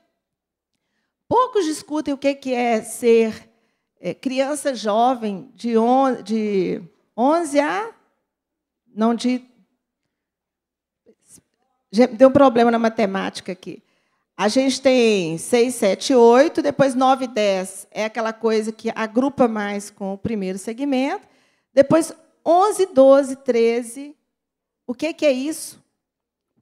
S2: Poucos discutem o que é, é ser é, criança jovem de, 11 a. Não, de. Deu um problema na matemática aqui. A gente tem 6, 7, 8, depois 9 10 é aquela coisa que agrupa mais com o primeiro segmento. Depois 11, 12, 13. O que é, é isso?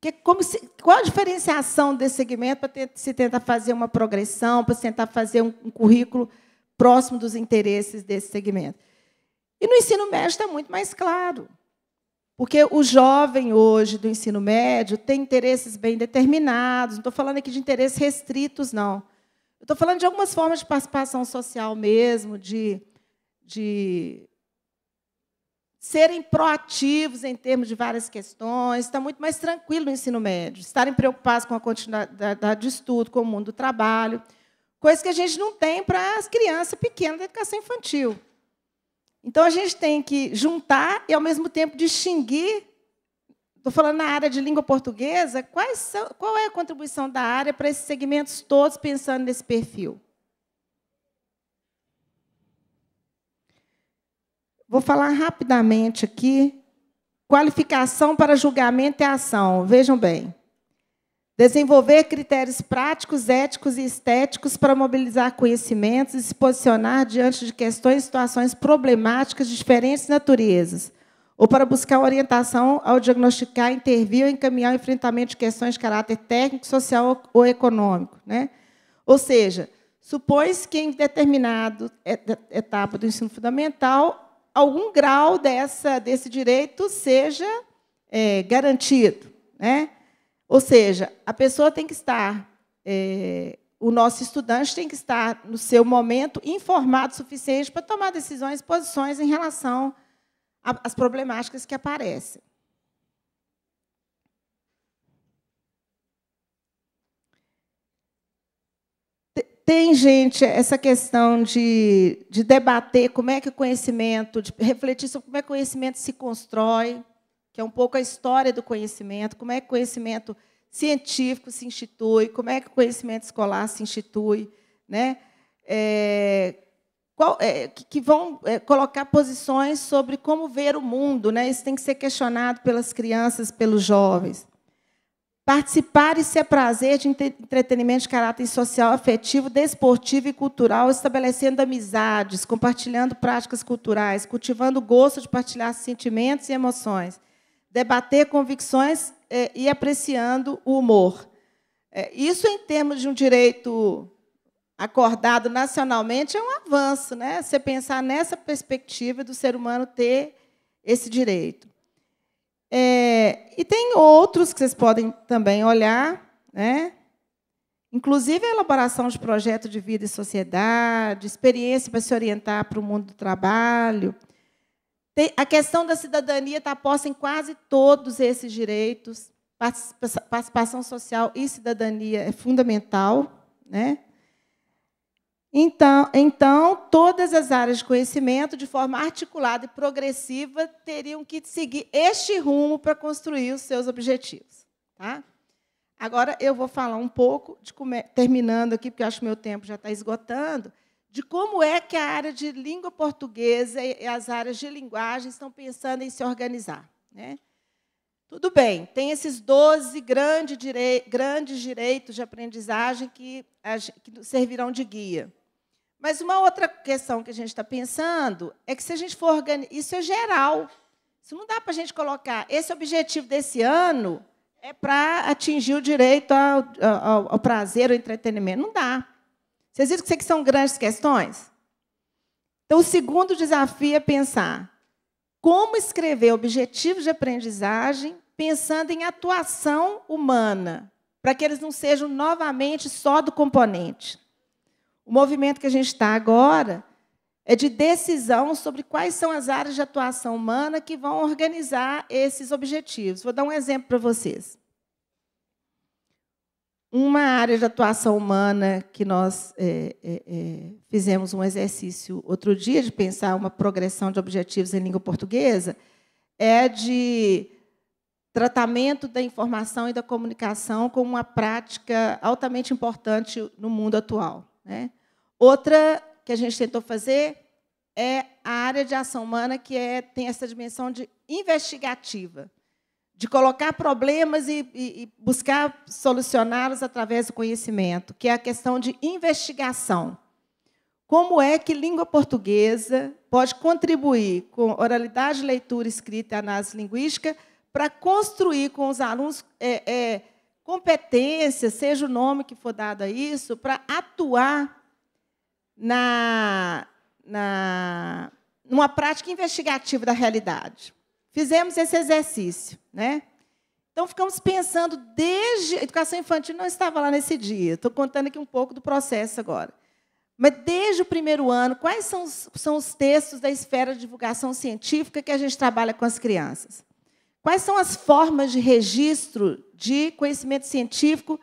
S2: Que como se, qual a diferenciação desse segmento para se tentar fazer uma progressão, para se tentar fazer um, um currículo próximo dos interesses desse segmento? E no ensino médio está muito mais claro. Porque o jovem hoje do ensino médio tem interesses bem determinados, não estou falando aqui de interesses restritos, não. Estou falando de algumas formas de participação social mesmo, de, de serem proativos em termos de várias questões, está muito mais tranquilo no ensino médio, estarem preocupados com a continuidade de estudo, com o mundo do trabalho, coisa que a gente não tem para as crianças pequenas da educação infantil. Então, a gente tem que juntar e, ao mesmo tempo, distinguir, estou falando na área de língua portuguesa, quais são, qual é a contribuição da área para esses segmentos todos pensando nesse perfil. Vou falar rapidamente aqui. Qualificação para julgamento e é ação. Vejam bem. Desenvolver critérios práticos, éticos e estéticos para mobilizar conhecimentos e se posicionar diante de questões e situações problemáticas de diferentes naturezas, ou para buscar orientação ao diagnosticar, intervir ou encaminhar o enfrentamento de questões de caráter técnico, social ou econômico. Né? Ou seja, supõe-se que em determinada eh, etapa do ensino fundamental algum grau dessa, desse direito seja é, garantido. Né? Ou seja, a pessoa tem que estar, é, o nosso estudante tem que estar, no seu momento, informado o suficiente para tomar decisões, posições em relação às problemáticas que aparecem. tem, gente, essa questão de, de debater como é que o conhecimento, de refletir sobre como é que o conhecimento se constrói, que é um pouco a história do conhecimento, como é que o conhecimento científico se institui, como é que o conhecimento escolar se institui, né? É, qual, é, que, que, vão é, colocar posições sobre como ver o mundo, né? Isso tem que ser questionado pelas crianças, pelos jovens. Participar e ser prazer de entretenimento de caráter social, afetivo, desportivo e cultural, estabelecendo amizades, compartilhando práticas culturais, cultivando o gosto de partilhar sentimentos e emoções, debater convicções é, e apreciando o humor. É, isso, em termos de um direito acordado nacionalmente, é um avanço, né? Você pensar nessa perspectiva do ser humano ter esse direito. É, e tem outros que vocês podem também olhar, né? inclusive a elaboração de projeto de vida e sociedade, experiência para se orientar para o mundo do trabalho. A questão da cidadania está posta em quase todos esses direitos. Participação social e cidadania é fundamental. Né? Então, então, todas as áreas de conhecimento, de forma articulada e progressiva, teriam que seguir este rumo para construir os seus objetivos. Tá? Agora, eu vou falar um pouco, de como é, terminando aqui, porque acho que meu tempo já está esgotando, de como é que a área de língua portuguesa e as áreas de linguagem estão pensando em se organizar. Né? Tudo bem, tem esses 12 grandes direitos de aprendizagem que, servirão de guia. Mas uma outra questão que a gente está pensando é que se a gente for organizar. Isso é geral. Isso não dá para a gente colocar. Esse objetivo desse ano é para atingir o direito ao, ao, ao, prazer, ao entretenimento. Não dá. Vocês viram que são grandes questões? Então, o segundo desafio é pensar como escrever objetivos de aprendizagem pensando em atuação humana, para que eles não sejam novamente só do componente. O movimento que a gente está agora é de decisão sobre quais são as áreas de atuação humana que vão organizar esses objetivos. Vou dar um exemplo para vocês. Uma área de atuação humana que nós é, é, é, fizemos um exercício outro dia de pensar uma progressão de objetivos em língua portuguesa é de tratamento da informação e da comunicação como uma prática altamente importante no mundo atual. Né? Outra que a gente tentou fazer é a área de ação humana, que é, tem essa dimensão de investigativa, de colocar problemas e, e, e buscar solucioná-los através do conhecimento, que é a questão de investigação. Como é que língua portuguesa pode contribuir com oralidade, leitura, escrita e análise linguística para construir com os alunos é, é, competência, seja o nome que for dado a isso, para atuar na, na numa prática investigativa da realidade. Fizemos esse exercício, né? Então ficamos pensando desde a educação infantil não estava lá nesse dia. Estou contando aqui um pouco do processo agora. Mas desde o primeiro ano, quais são os, são os textos da esfera de divulgação científica que a gente trabalha com as crianças? Quais são as formas de registro de conhecimento científico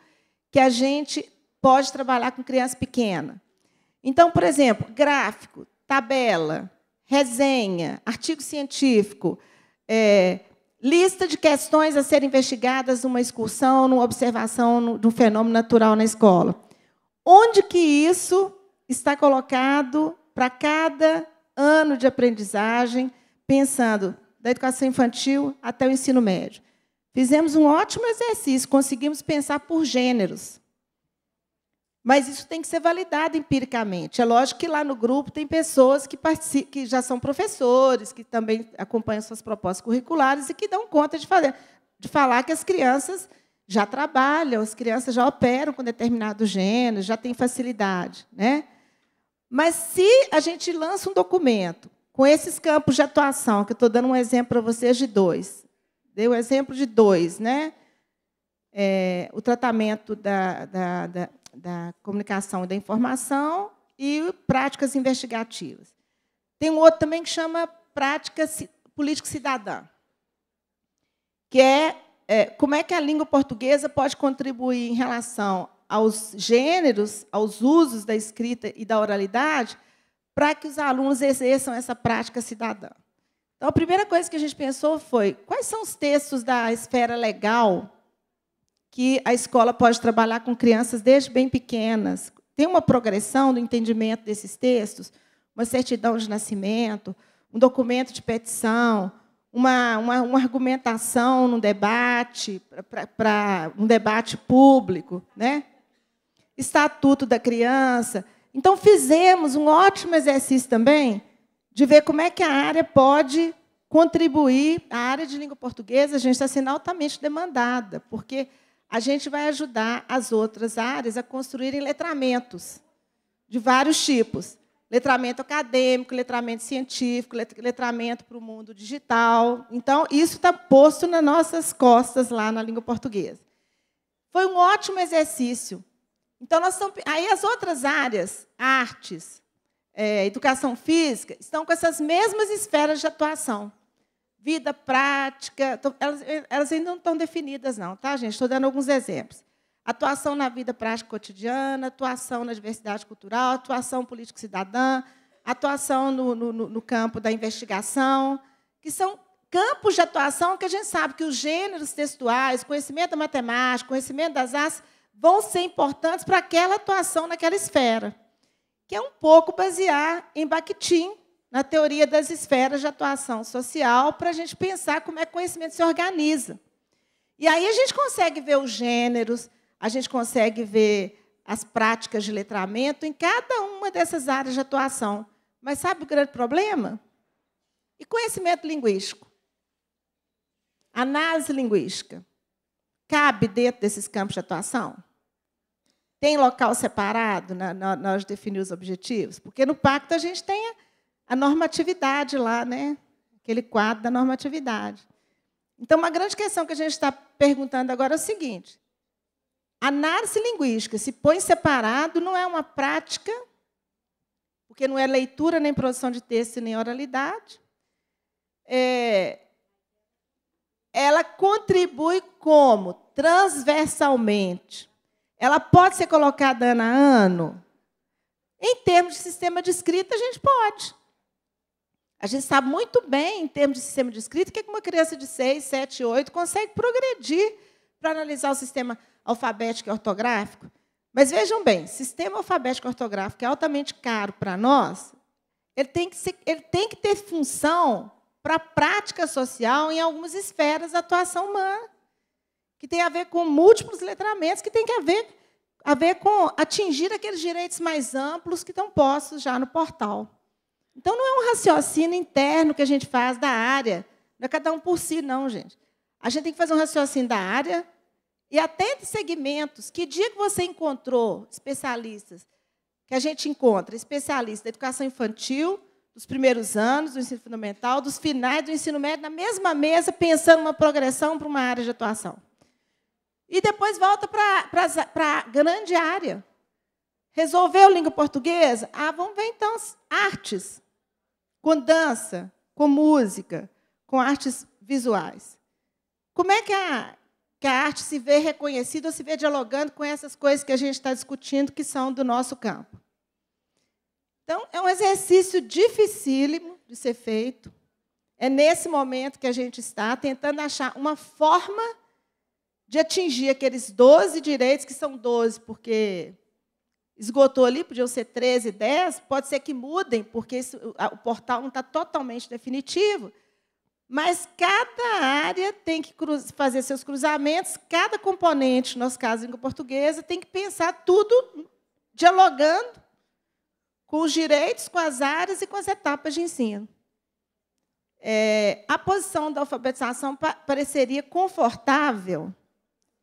S2: que a gente pode trabalhar com criança pequena? Então, por exemplo, gráfico, tabela, resenha, artigo científico, é, lista de questões a serem investigadas numa excursão, numa observação de um fenômeno natural na escola. Onde que isso está colocado para cada ano de aprendizagem, pensando da educação infantil até o ensino médio. Fizemos um ótimo exercício, conseguimos pensar por gêneros. Mas isso tem que ser validado empiricamente. É lógico que lá no grupo tem pessoas que, que já são professores, que também acompanham suas propostas curriculares e que dão conta de, fazer, de falar que as crianças já trabalham, as crianças já operam com determinado gênero, já têm facilidade. Né? Mas se a gente lança um documento com esses campos de atuação, que eu estou dando um exemplo para vocês de dois. Dei o um exemplo de dois, né? É, o tratamento da, da, da, da comunicação e da informação e práticas investigativas. Tem um outro também que chama prática política cidadã, que é, é como é que a língua portuguesa pode contribuir em relação aos gêneros, aos usos da escrita e da oralidade, para que os alunos exerçam essa prática cidadã. Então, a primeira coisa que a gente pensou foi: quais são os textos da esfera legal que a escola pode trabalhar com crianças desde bem pequenas? Tem uma progressão do entendimento desses textos? Uma certidão de nascimento, um documento de petição, uma, uma, uma argumentação num debate, para um debate público, né? Estatuto da criança. Então, fizemos um ótimo exercício também de ver como é que a área pode contribuir. A área de língua portuguesa, a gente está sendo altamente demandada, porque a gente vai ajudar as outras áreas a construírem letramentos de vários tipos. Letramento acadêmico, letramento científico, letramento para o mundo digital. Então, isso está posto nas nossas costas lá na língua portuguesa. Foi um ótimo exercício então, nós estamos, aí as outras áreas, artes, é, educação física, estão com essas mesmas esferas de atuação. Vida prática, elas, elas ainda não estão definidas, não, tá, gente? Estou dando alguns exemplos. Atuação na vida prática cotidiana, atuação na diversidade cultural, atuação político-cidadã, atuação no, no, no campo da investigação, que são campos de atuação que a gente sabe que os gêneros textuais, conhecimento da matemática, conhecimento das artes, vão ser importantes para aquela atuação naquela esfera, que é um pouco basear em Bakhtin, na teoria das esferas de atuação social, para a gente pensar como é que o conhecimento se organiza. E aí a gente consegue ver os gêneros, a gente consegue ver as práticas de letramento em cada uma dessas áreas de atuação. Mas sabe o grande problema? E conhecimento linguístico? Análise linguística cabe dentro desses campos de atuação? Tem local separado na, na, definir os objetivos? Porque no pacto a gente tem a, a normatividade lá, né? aquele quadro da normatividade. Então, uma grande questão que a gente está perguntando agora é o seguinte: a análise linguística se põe separado não é uma prática, porque não é leitura, nem produção de texto, nem oralidade. É, ela contribui como? transversalmente. Ela pode ser colocada ano a ano? Em termos de sistema de escrita, a gente pode. A gente sabe muito bem, em termos de sistema de escrita, é que uma criança de 6, 7, 8 consegue progredir para analisar o sistema alfabético e ortográfico. Mas vejam bem, sistema alfabético e ortográfico é altamente caro para nós, ele tem que, ser, ele tem que ter função para a prática social em algumas esferas da atuação humana que tem a ver com múltiplos letramentos, que tem que haver, a ver com atingir aqueles direitos mais amplos que estão postos já no portal. Então, não é um raciocínio interno que a gente faz da área, não é cada um por si, não, gente. A gente tem que fazer um raciocínio da área e até de segmentos. Que dia que você encontrou especialistas, que a gente encontra especialistas da educação infantil, dos primeiros anos do ensino fundamental, dos finais do ensino médio, na mesma mesa, pensando uma progressão para uma área de atuação. E depois volta para a grande área. Resolveu língua portuguesa? Ah, vamos ver então as artes. Com dança, com música, com artes visuais. Como é que a, que a arte se vê reconhecida ou se vê dialogando com essas coisas que a gente está discutindo, que são do nosso campo? Então, é um exercício dificílimo de ser feito. É nesse momento que a gente está tentando achar uma forma de atingir aqueles 12 direitos, que são 12, porque esgotou ali, podiam ser 13, 10, pode ser que mudem, porque isso, o portal não está totalmente definitivo. Mas cada área tem que fazer seus cruzamentos, cada componente, no nosso caso, língua portuguesa, tem que pensar tudo dialogando com os direitos, com as áreas e com as etapas de ensino. É, a posição da alfabetização pa pareceria confortável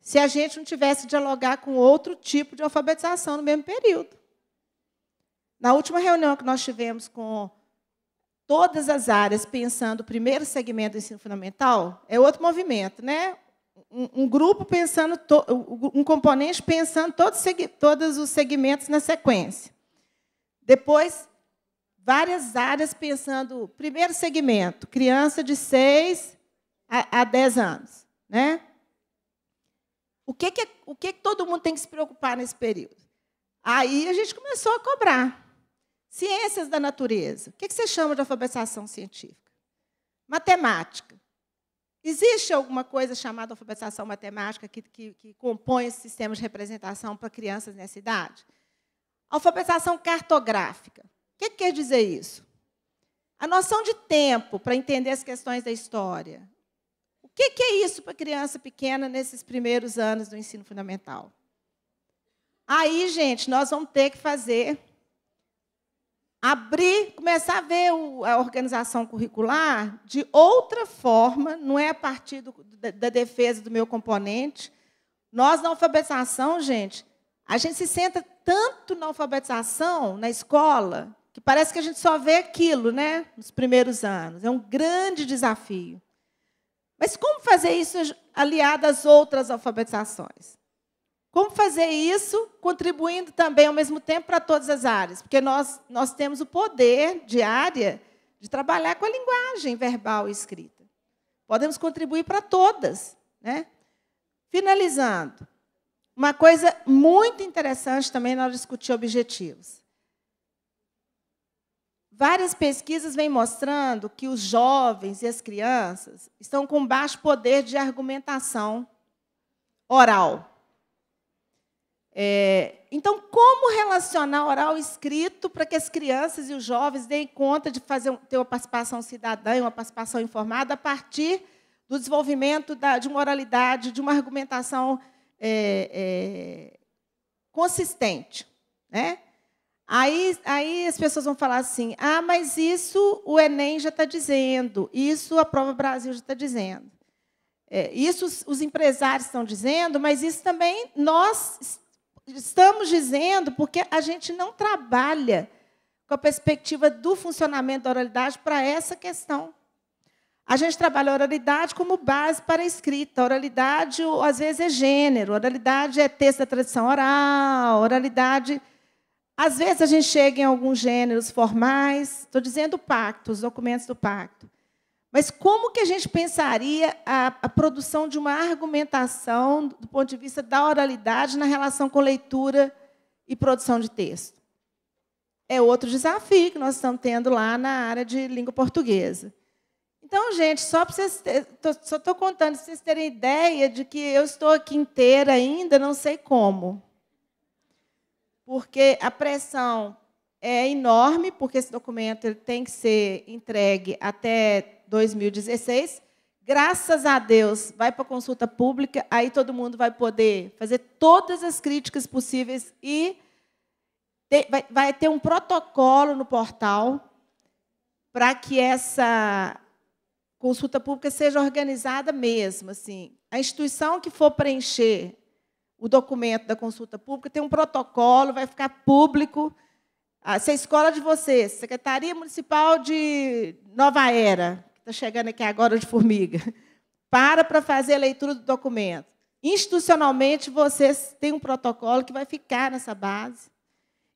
S2: se a gente não tivesse dialogar com outro tipo de alfabetização no mesmo período. Na última reunião que nós tivemos com todas as áreas pensando o primeiro segmento do ensino fundamental, é outro movimento, né? Um, grupo pensando, um componente pensando todos, todos os segmentos na sequência. Depois, várias áreas pensando primeiro segmento, criança de 6 a, a 10 anos, né? O que, que, é, o que, que todo mundo tem que se preocupar nesse período? Aí a gente começou a cobrar. Ciências da natureza. O que, que você chama de alfabetização científica? Matemática. Existe alguma coisa chamada alfabetização matemática que, que, que compõe esse sistema de representação para crianças nessa idade? Alfabetização cartográfica. O que, que quer dizer isso? A noção de tempo para entender as questões da história. O que, é isso para criança pequena nesses primeiros anos do ensino fundamental? Aí, gente, nós vamos ter que fazer abrir, começar a ver a organização curricular de outra forma, não é a partir do, da, da, defesa do meu componente. Nós, na alfabetização, gente, a gente se senta tanto na alfabetização, na escola, que parece que a gente só vê aquilo né, nos primeiros anos. É um grande desafio. Mas como fazer isso aliado às outras alfabetizações? Como fazer isso contribuindo também ao mesmo tempo para todas as áreas? Porque nós, nós temos o poder de área de trabalhar com a linguagem verbal e escrita. Podemos contribuir para todas. Né? Finalizando, uma coisa muito interessante também na hora de discutir objetivos. Várias pesquisas vêm mostrando que os jovens e as crianças estão com baixo poder de argumentação oral. É, então, como relacionar oral e escrito para que as crianças e os jovens deem conta de fazer, ter uma participação cidadã e uma participação informada a partir do desenvolvimento da, de uma oralidade, de uma argumentação é, é, consistente? Né? Aí, aí as pessoas vão falar assim: ah, mas isso o Enem já está dizendo, isso a Prova Brasil já está dizendo. É, isso os, os empresários estão dizendo, mas isso também nós estamos dizendo, porque a gente não trabalha com a perspectiva do funcionamento da oralidade para essa questão. A gente trabalha a oralidade como base para a escrita. A oralidade, às vezes, é gênero, a oralidade é texto da tradição oral, a oralidade às vezes a gente chega em alguns gêneros formais, estou dizendo o pacto, os documentos do pacto. Mas como que a gente pensaria a, a, produção de uma argumentação do ponto de vista da oralidade na relação com leitura e produção de texto? É outro desafio que nós estamos tendo lá na área de língua portuguesa. Então, gente, só para vocês tô, só estou contando para vocês terem ideia de que eu estou aqui inteira ainda, não sei como porque a pressão é enorme, porque esse documento tem que ser entregue até 2016. Graças a Deus, vai para a consulta pública, aí todo mundo vai poder fazer todas as críticas possíveis e vai ter um protocolo no portal para que essa consulta pública seja organizada mesmo. Assim. A instituição que for preencher o documento da consulta pública, tem um protocolo, vai ficar público. Ah, se a escola de vocês, Secretaria Municipal de Nova Era, que está chegando aqui agora de formiga, [laughs] para para fazer a leitura do documento. Institucionalmente, vocês têm um protocolo que vai ficar nessa base.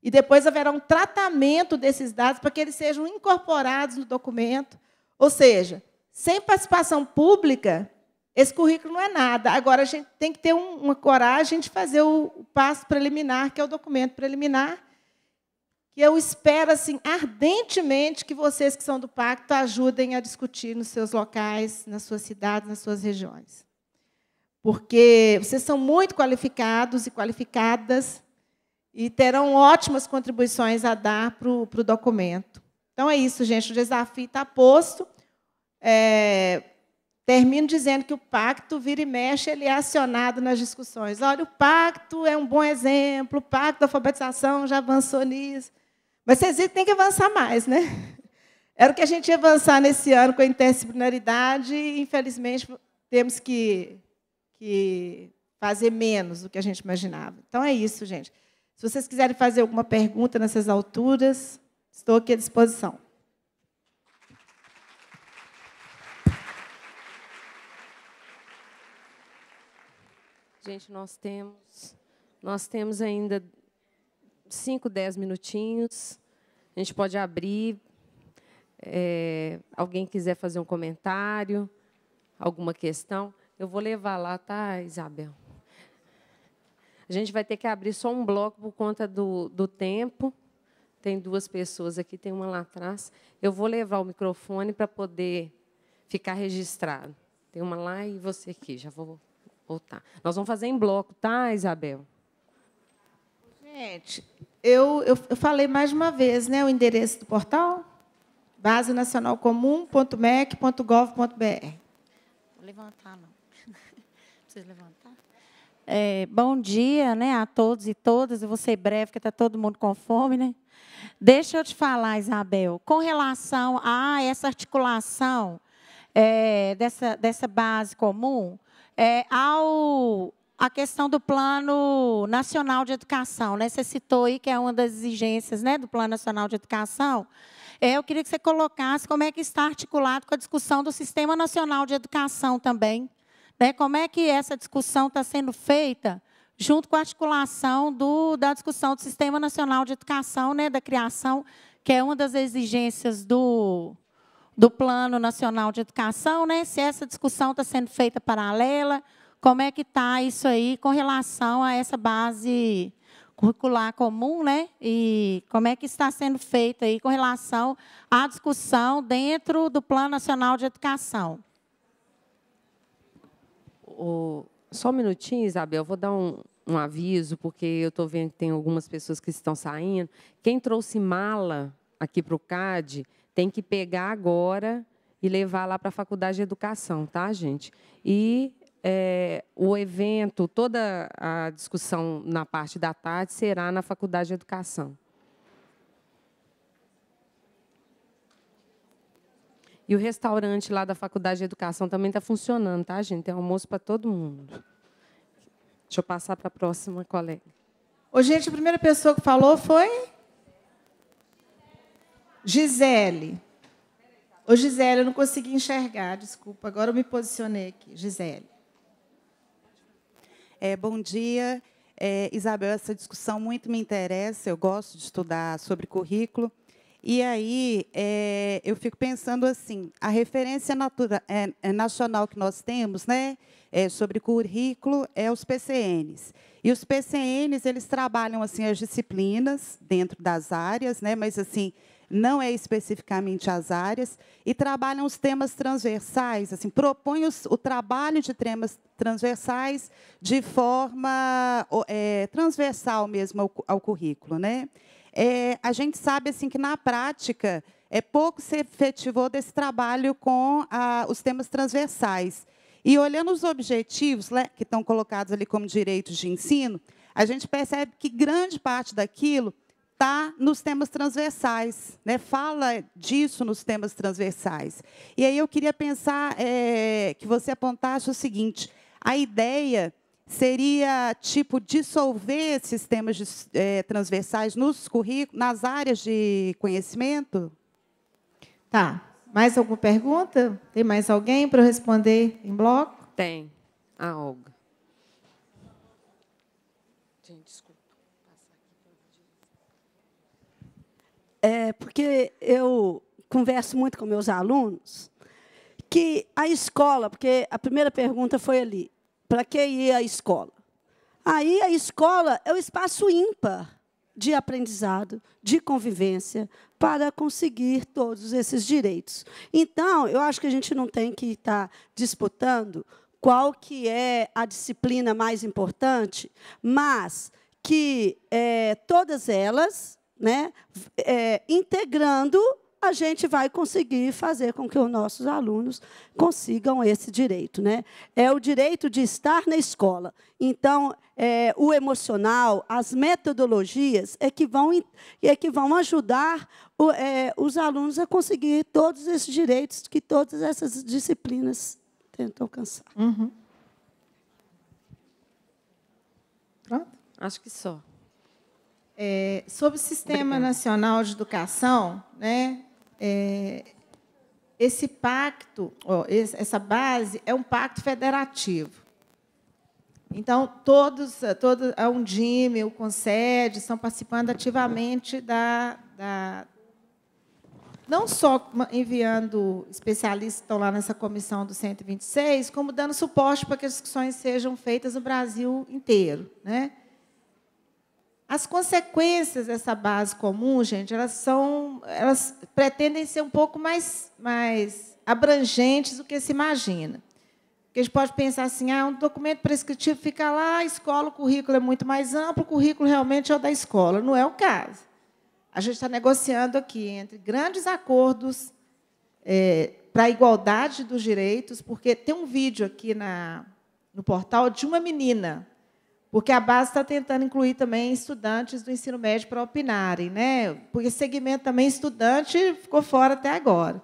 S2: E depois haverá um tratamento desses dados para que eles sejam incorporados no documento. Ou seja, sem participação pública, esse currículo não é nada. Agora, a gente tem que ter um, uma coragem de fazer o, o, passo preliminar, que é o documento preliminar, que eu espero assim ardentemente que vocês que são do pacto ajudem a discutir nos seus locais, nas suas cidades, nas suas regiões. Porque vocês são muito qualificados e qualificadas e terão ótimas contribuições a dar para o, documento. Então, é isso, gente. O desafio está posto. É Termino dizendo que o pacto vira e mexe, ele é acionado nas discussões. Olha, o pacto é um bom exemplo, o pacto da alfabetização já avançou nisso. Mas vocês viram que tem que avançar mais, né? [laughs] Era o que a gente ia avançar nesse ano com a interdisciplinaridade, e infelizmente temos que, que fazer menos do que a gente imaginava. Então é isso, gente. Se vocês quiserem fazer alguma pergunta nessas alturas, estou aqui à disposição.
S1: Gente, nós temos, nós temos ainda cinco dez minutinhos. A gente pode abrir. É, alguém quiser fazer um comentário, alguma questão. Eu vou levar lá, tá, Isabel? A gente vai ter que abrir só um bloco por conta do, do tempo. Tem duas pessoas aqui, tem uma lá atrás. Eu vou levar o microfone para poder ficar registrado. Tem uma lá e você aqui, já vou ou tá. Nós vamos fazer em bloco, tá, Isabel? Gente, eu, eu, eu falei
S2: mais uma vez, né? O endereço do portal? Base Nacional Comum.mec.gov.br. Vou
S4: levantar, não. [laughs] Preciso levantar. É, bom dia né, a todos e todas. Eu vou ser breve, porque está todo mundo com fome. Né? Deixa eu te falar, Isabel, com relação a essa articulação é, dessa, dessa base comum, é, ao a questão do Plano Nacional de Educação, né? Você citou aí que é uma das exigências, né, do Plano Nacional de Educação. É, eu queria que você colocasse como é que está articulado com a discussão do Sistema Nacional de Educação também, né? Como é que essa discussão está sendo feita junto com a articulação do, da discussão do Sistema Nacional de Educação, né, da criação, que é uma das exigências do do Plano Nacional de Educação, né? se essa discussão está sendo feita paralela, como é que está isso aí com relação a essa base curricular comum, né? E como é que está sendo feita aí com relação à discussão dentro do Plano Nacional de Educação?
S1: O, só um minutinho, Isabel, vou dar um, um aviso, porque eu estou vendo que tem algumas pessoas que estão saindo. Quem trouxe mala aqui para o CAD tem que pegar agora e levar lá para a faculdade de educação, tá, gente? E é, o evento, toda a discussão na parte da tarde será na faculdade de educação. E o restaurante lá da Faculdade de Educação também está funcionando, tá, gente? Tem almoço para todo mundo. Deixa eu passar para a próxima colega. Ô, gente, a primeira pessoa que falou foi
S2: Gisele. Ô, Gisele, eu não consegui enxergar, desculpa. Agora eu me posicionei aqui. Gisele.
S5: É, bom dia. É, Isabel, essa discussão muito me interessa. Eu gosto de estudar sobre currículo. E aí é, eu fico pensando assim, a referência natura, é, é nacional que nós temos, né, é, sobre currículo é os PCNs. E os PCNs eles trabalham assim as disciplinas dentro das áreas, né, mas assim não é especificamente as áreas, e trabalham os temas transversais, assim, propõem os, o trabalho de temas transversais de forma é, transversal mesmo ao, ao currículo. Né? É, a gente sabe assim que, na prática, é pouco se efetivou desse trabalho com a, os temas transversais. E olhando os objetivos né, que estão colocados ali como direitos de ensino, a gente percebe que grande parte daquilo está nos temas transversais, né? fala disso nos temas transversais. E aí eu queria pensar é, que você apontasse o seguinte: a ideia seria tipo dissolver esses temas de, é, transversais nos currículos, nas áreas de conhecimento? Tá. Mais alguma pergunta?
S2: Tem mais alguém para responder em bloco? Tem. A Olga.
S1: é, porque eu converso muito com meus alunos, que a escola, porque a primeira pergunta foi ali, para que ir à escola? Aí a escola é o espaço ímpar de aprendizado, de convivência, para conseguir todos esses direitos. Então, eu acho que a gente não tem que estar tá disputando qual que é a disciplina mais importante, mas que é, todas elas né, é, integrando, a gente vai conseguir fazer com que os nossos alunos consigam esse direito. Né? É o direito de estar na escola. Então, é, o emocional, as metodologias é que vão, é que vão ajudar o, é, os alunos a conseguir todos esses direitos que todas essas disciplinas tentam alcançar. Uhum.
S2: Pronto? Acho que só. É, sobre o Sistema Nacional de Educação, né, é, esse pacto, ó, esse, essa base, é um pacto federativo. Então, todos, todo, a é Undime, o Concede, estão participando ativamente da, da, não só enviando especialistas que estão lá nessa comissão do 126, como dando suporte para que as discussões sejam feitas no Brasil inteiro. Né? As consequências dessa base comum, gente, elas são, elas pretendem ser um pouco mais, mais abrangentes do que se imagina. Porque a gente pode pensar assim, ah, um documento prescritivo fica lá, a escola, o currículo é muito mais amplo, o currículo realmente é o da escola. Não é o caso. A gente está negociando aqui entre grandes acordos é, para a igualdade dos direitos, porque tem um vídeo aqui na, no portal de uma menina porque a base está tentando incluir também estudantes do ensino médio para opinarem, né? Porque o segmento também estudante ficou fora até agora.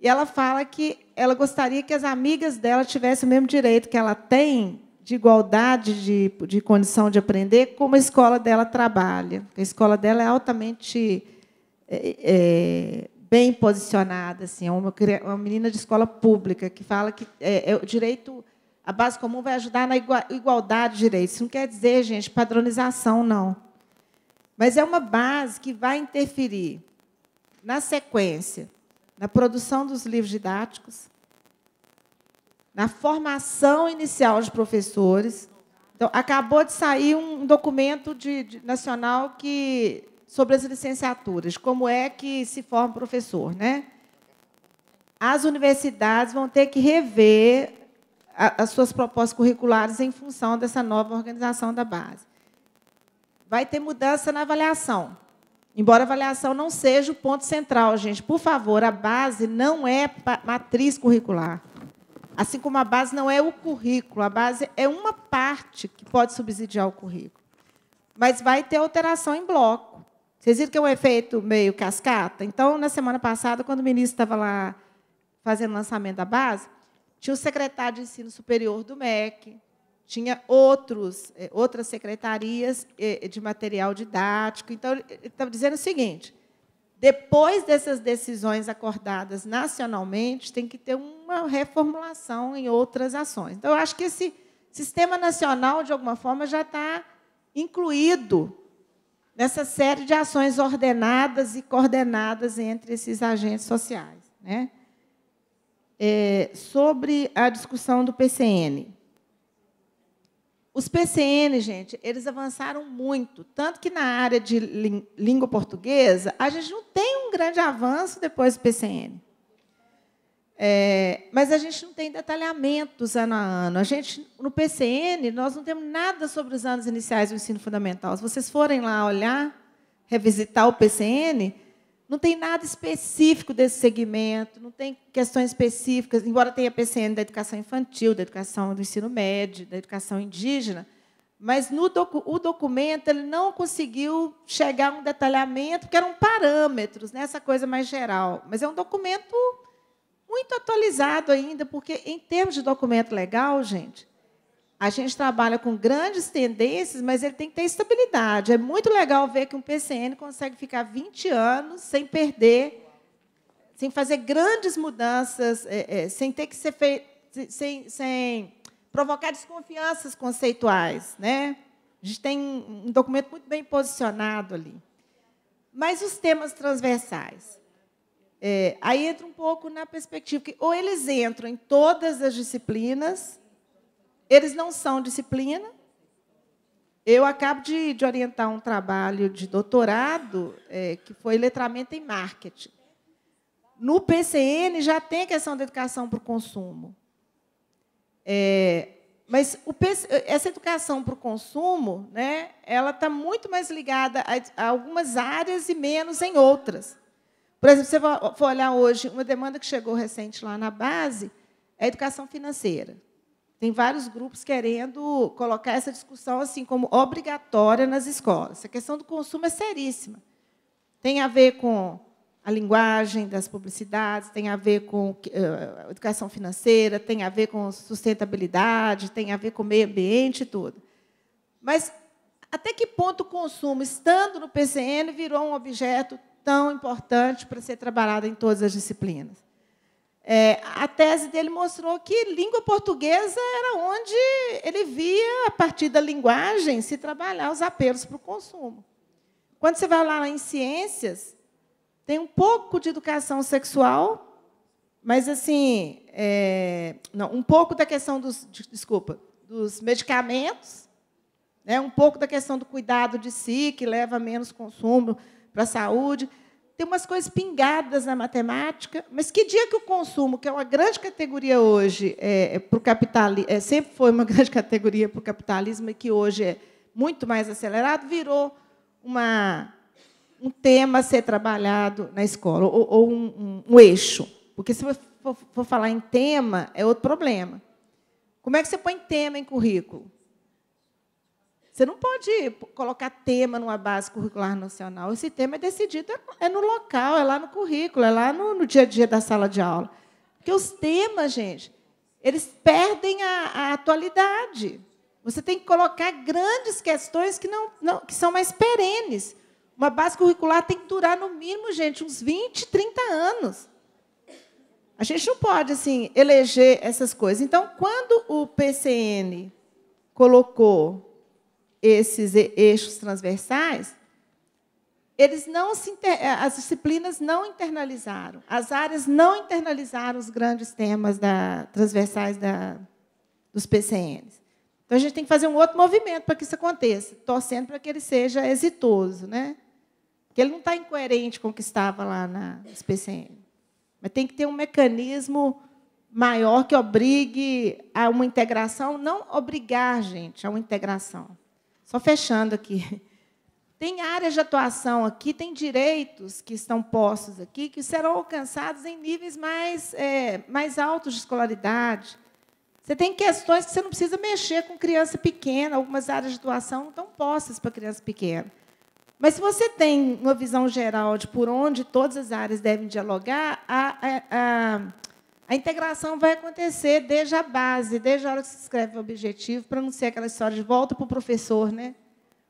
S2: E ela fala que ela gostaria que as amigas dela tivessem o mesmo direito que ela tem de igualdade de, de condição de aprender, como a escola dela trabalha. A escola dela é altamente é, é, bem posicionada, assim, é uma, uma menina de escola pública que fala que é, é o direito a base comum vai ajudar na igualdade de direitos. Isso não quer dizer, gente, padronização, não. Mas é uma base que vai interferir na sequência, na produção dos livros didáticos, na formação inicial de professores. Então, acabou de sair um documento de, de, nacional que sobre as licenciaturas, como é que se forma professor, né? As universidades vão ter que rever as suas propostas curriculares em função dessa nova organização da base. Vai ter mudança na avaliação. Embora a avaliação não seja o ponto central, gente, por favor, a base não é matriz curricular. Assim como a base não é o currículo, a base é uma parte que pode subsidiar o currículo. Mas vai ter alteração em bloco. Vocês viram que é um efeito meio cascata? Então, na semana passada, quando o ministro estava lá fazendo o lançamento da base, tinha o secretário de ensino superior do MEC, tinha outros, eh, outras secretarias eh, de material didático. Então, ele estava dizendo o seguinte: depois dessas decisões acordadas nacionalmente, tem que ter uma reformulação em outras ações. Então, eu acho que esse sistema nacional, de alguma forma, já está incluído nessa série de ações ordenadas e coordenadas entre esses agentes sociais. Né? é, sobre a discussão do PCN. Os PCN, gente, eles avançaram muito, tanto que na área de língua portuguesa, a gente não tem um grande avanço depois do PCN. É, mas a gente não tem detalhamentos ano a ano. A gente, no PCN, nós não temos nada sobre os anos iniciais do ensino fundamental. Se vocês forem lá olhar, revisitar o PCN, não tem nada específico desse segmento, não tem questões específicas, embora tenha PCN da educação infantil, da educação do ensino médio, da educação indígena, mas no docu o documento ele não conseguiu chegar a um detalhamento, que eram parâmetros, nessa né, coisa mais geral. Mas é um documento muito atualizado ainda, porque, em termos de documento legal, gente, a gente trabalha com grandes tendências, mas ele tem que ter estabilidade. É muito legal ver que um PCN consegue ficar 20 anos sem perder, sem fazer grandes mudanças, é, é, sem ter que ser feito, sem, sem provocar desconfianças conceituais. Né? A gente tem um documento muito bem posicionado ali. Mas os temas transversais. É, aí entra um pouco na perspectiva que ou eles entram em todas as disciplinas, eles não são disciplina. Eu acabo de, de orientar um trabalho de doutorado é, que foi letramento em marketing. No PCN já tem a questão da educação para o consumo. É, mas o, essa educação para o consumo, né, ela está muito mais ligada a, a, algumas áreas e menos em outras. Por exemplo, se você for olhar hoje, uma demanda que chegou recente lá na base é a educação financeira. Tem vários grupos querendo colocar essa discussão assim como obrigatória nas escolas. A questão do consumo é seríssima. Tem a ver com a linguagem das publicidades, tem a ver com a eh, educação financeira, tem a ver com sustentabilidade, tem a ver com o meio ambiente e tudo. Mas até que ponto o consumo, estando no PCN, virou um objeto tão importante para ser trabalhado em todas as disciplinas? É, a tese dele mostrou que língua portuguesa era onde ele via, a partir da linguagem, se trabalhar os apelos para o consumo. Quando você vai lá em ciências, tem um pouco de educação sexual, mas assim, é, não, um pouco da questão dos, desculpa, dos medicamentos, né, um pouco da questão do cuidado de si, que leva menos consumo para a saúde tem umas coisas pingadas na matemática, mas que dia que o consumo, que é uma grande categoria hoje é, é para o capitalismo, é, sempre foi uma [laughs] grande categoria para o capitalismo e que hoje é muito mais acelerado, virou uma, um tema a ser trabalhado na escola, ou, ou um, um, um, eixo. Porque se for, for falar em tema, é outro problema. Como é que você põe tema em currículo? Você não pode colocar tema numa base curricular nacional. Esse tema é decidido é, é no local, é lá no currículo, é lá no, no dia a dia da sala de aula. Porque os temas, gente, eles perdem a, a atualidade. Você tem que colocar grandes questões que, não, não, que são mais perenes. Uma base curricular tem que durar, no mínimo, gente, uns 20, 30 anos. A gente não pode assim eleger essas coisas. Então, quando o PCN colocou esses eixos transversais, eles não eh, as disciplinas não internalizaram, as áreas não internalizaram os grandes temas da, transversais da, dos PCNs. Então, a gente tem que fazer um outro movimento para que isso aconteça, torcendo para que ele seja exitoso, né? que ele não está incoerente com o que estava lá na, nos PCN. Mas tem que ter um mecanismo maior que obrigue a uma integração, não obrigar a gente a uma integração, só fechando aqui. [laughs] Tem áreas de atuação aqui, tem direitos que estão postos aqui, que serão alcançados em níveis mais, é, mais altos de escolaridade. Você tem questões que você não precisa mexer com criança pequena, algumas áreas de atuação não estão postas para criança pequena. Mas se você tem uma visão geral de por onde todas as áreas devem dialogar, a, a, a a integração vai acontecer desde a base, desde a hora que se escreve o objetivo, para não ser aquela história de volta para o professor, né?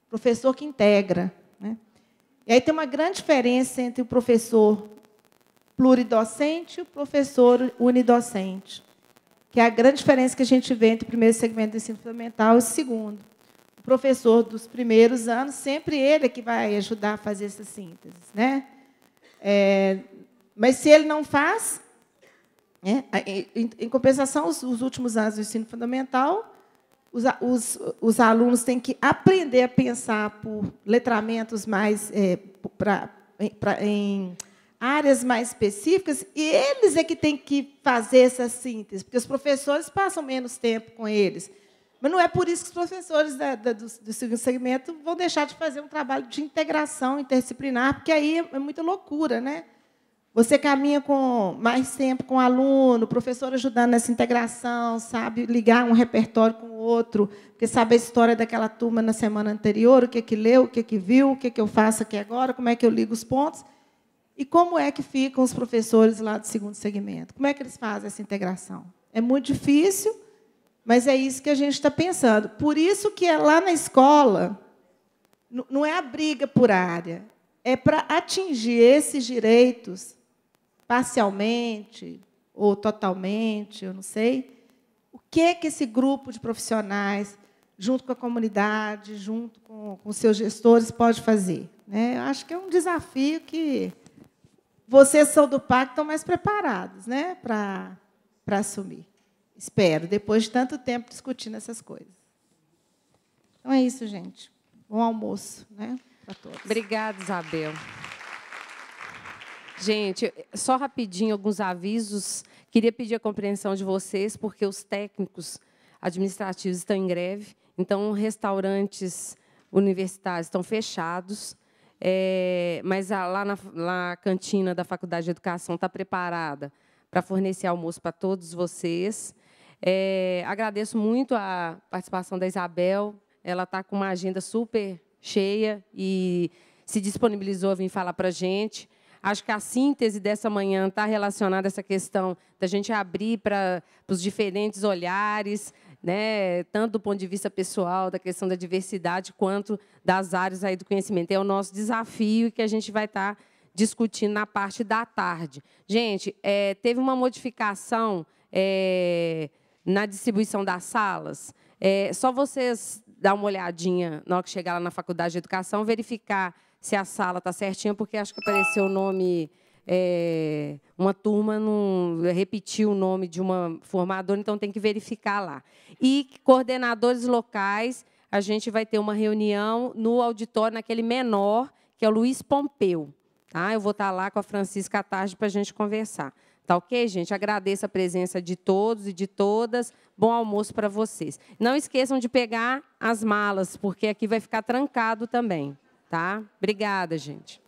S2: Professor que integra. Né? E aí tem uma grande diferença entre o professor pluridocente e o professor unidocente, que é a grande diferença que a gente vê entre o primeiro segmento do ensino fundamental e o segundo. O professor dos primeiros anos, sempre ele é que vai ajudar a fazer essas sínteses. Né? É, mas se ele não faz, né? Em, em, compensação, os, os, últimos anos do ensino fundamental, os, os, os, alunos têm que aprender a pensar por letramentos mais é, pra, pra, em áreas mais específicas, e eles é que têm que fazer essa síntese, porque os professores passam menos tempo com eles. Mas não é por isso que os professores da, da, do, do segundo segmento vão deixar de fazer um trabalho de integração interdisciplinar, porque aí é muita loucura, né? Você caminha com mais tempo com o aluno, o professor ajudando nessa integração, sabe ligar um repertório com o outro, porque sabe a história daquela turma na semana anterior, o que é que leu, o que é que viu, o que é que eu faço aqui agora, como é que eu ligo os pontos. E como é que ficam os professores lá do segundo segmento? Como é que eles fazem essa integração? É muito difícil, mas é isso que a gente está pensando. Por isso que é lá na escola, não é a briga por área, é para atingir esses direitos parcialmente ou totalmente, eu não sei. O que que esse grupo de profissionais, junto com a comunidade, junto com, com seus gestores, pode fazer? Né? Eu acho que é um desafio que vocês são do PAC estão mais preparados né? para assumir. Espero, depois de tanto tempo discutindo essas coisas. Então
S1: é isso, gente. Bom almoço né? para todos. Obrigada, Isabel. Gente, só rapidinho alguns avisos. Queria pedir a compreensão de vocês, porque os técnicos administrativos estão em greve, então restaurantes universitários estão fechados. É, mas a, lá, na, lá a cantina da Faculdade de Educação está preparada para fornecer almoço para todos vocês. É, agradeço muito a participação da Isabel. Ela está com uma agenda super cheia e se disponibilizou a vir falar para a gente. Acho que a síntese dessa manhã está relacionada a essa questão da gente abrir para os diferentes olhares, né, tanto do ponto de vista pessoal, da questão da diversidade, quanto das áreas aí do conhecimento. É o nosso desafio que a gente vai estar tá discutindo na parte da tarde. Gente, é, teve uma modificação é, na distribuição das salas. É, só vocês dar uma olhadinha na hora que chegar lá na Faculdade de Educação, verificar se a sala está certinha, porque acho que apareceu o nome. É, uma turma não repetiu o nome de uma formadora, então tem que verificar lá. E coordenadores locais, a gente vai ter uma reunião no auditório, naquele menor, que é o Luiz Pompeu. Tá? Eu vou estar tá lá com a Francisca à tarde para a gente conversar. Tá ok, gente? Agradeço a presença de todos e de todas. Bom almoço para vocês. Não esqueçam de pegar as malas, porque aqui vai ficar trancado também. Tá? Obrigada, gente.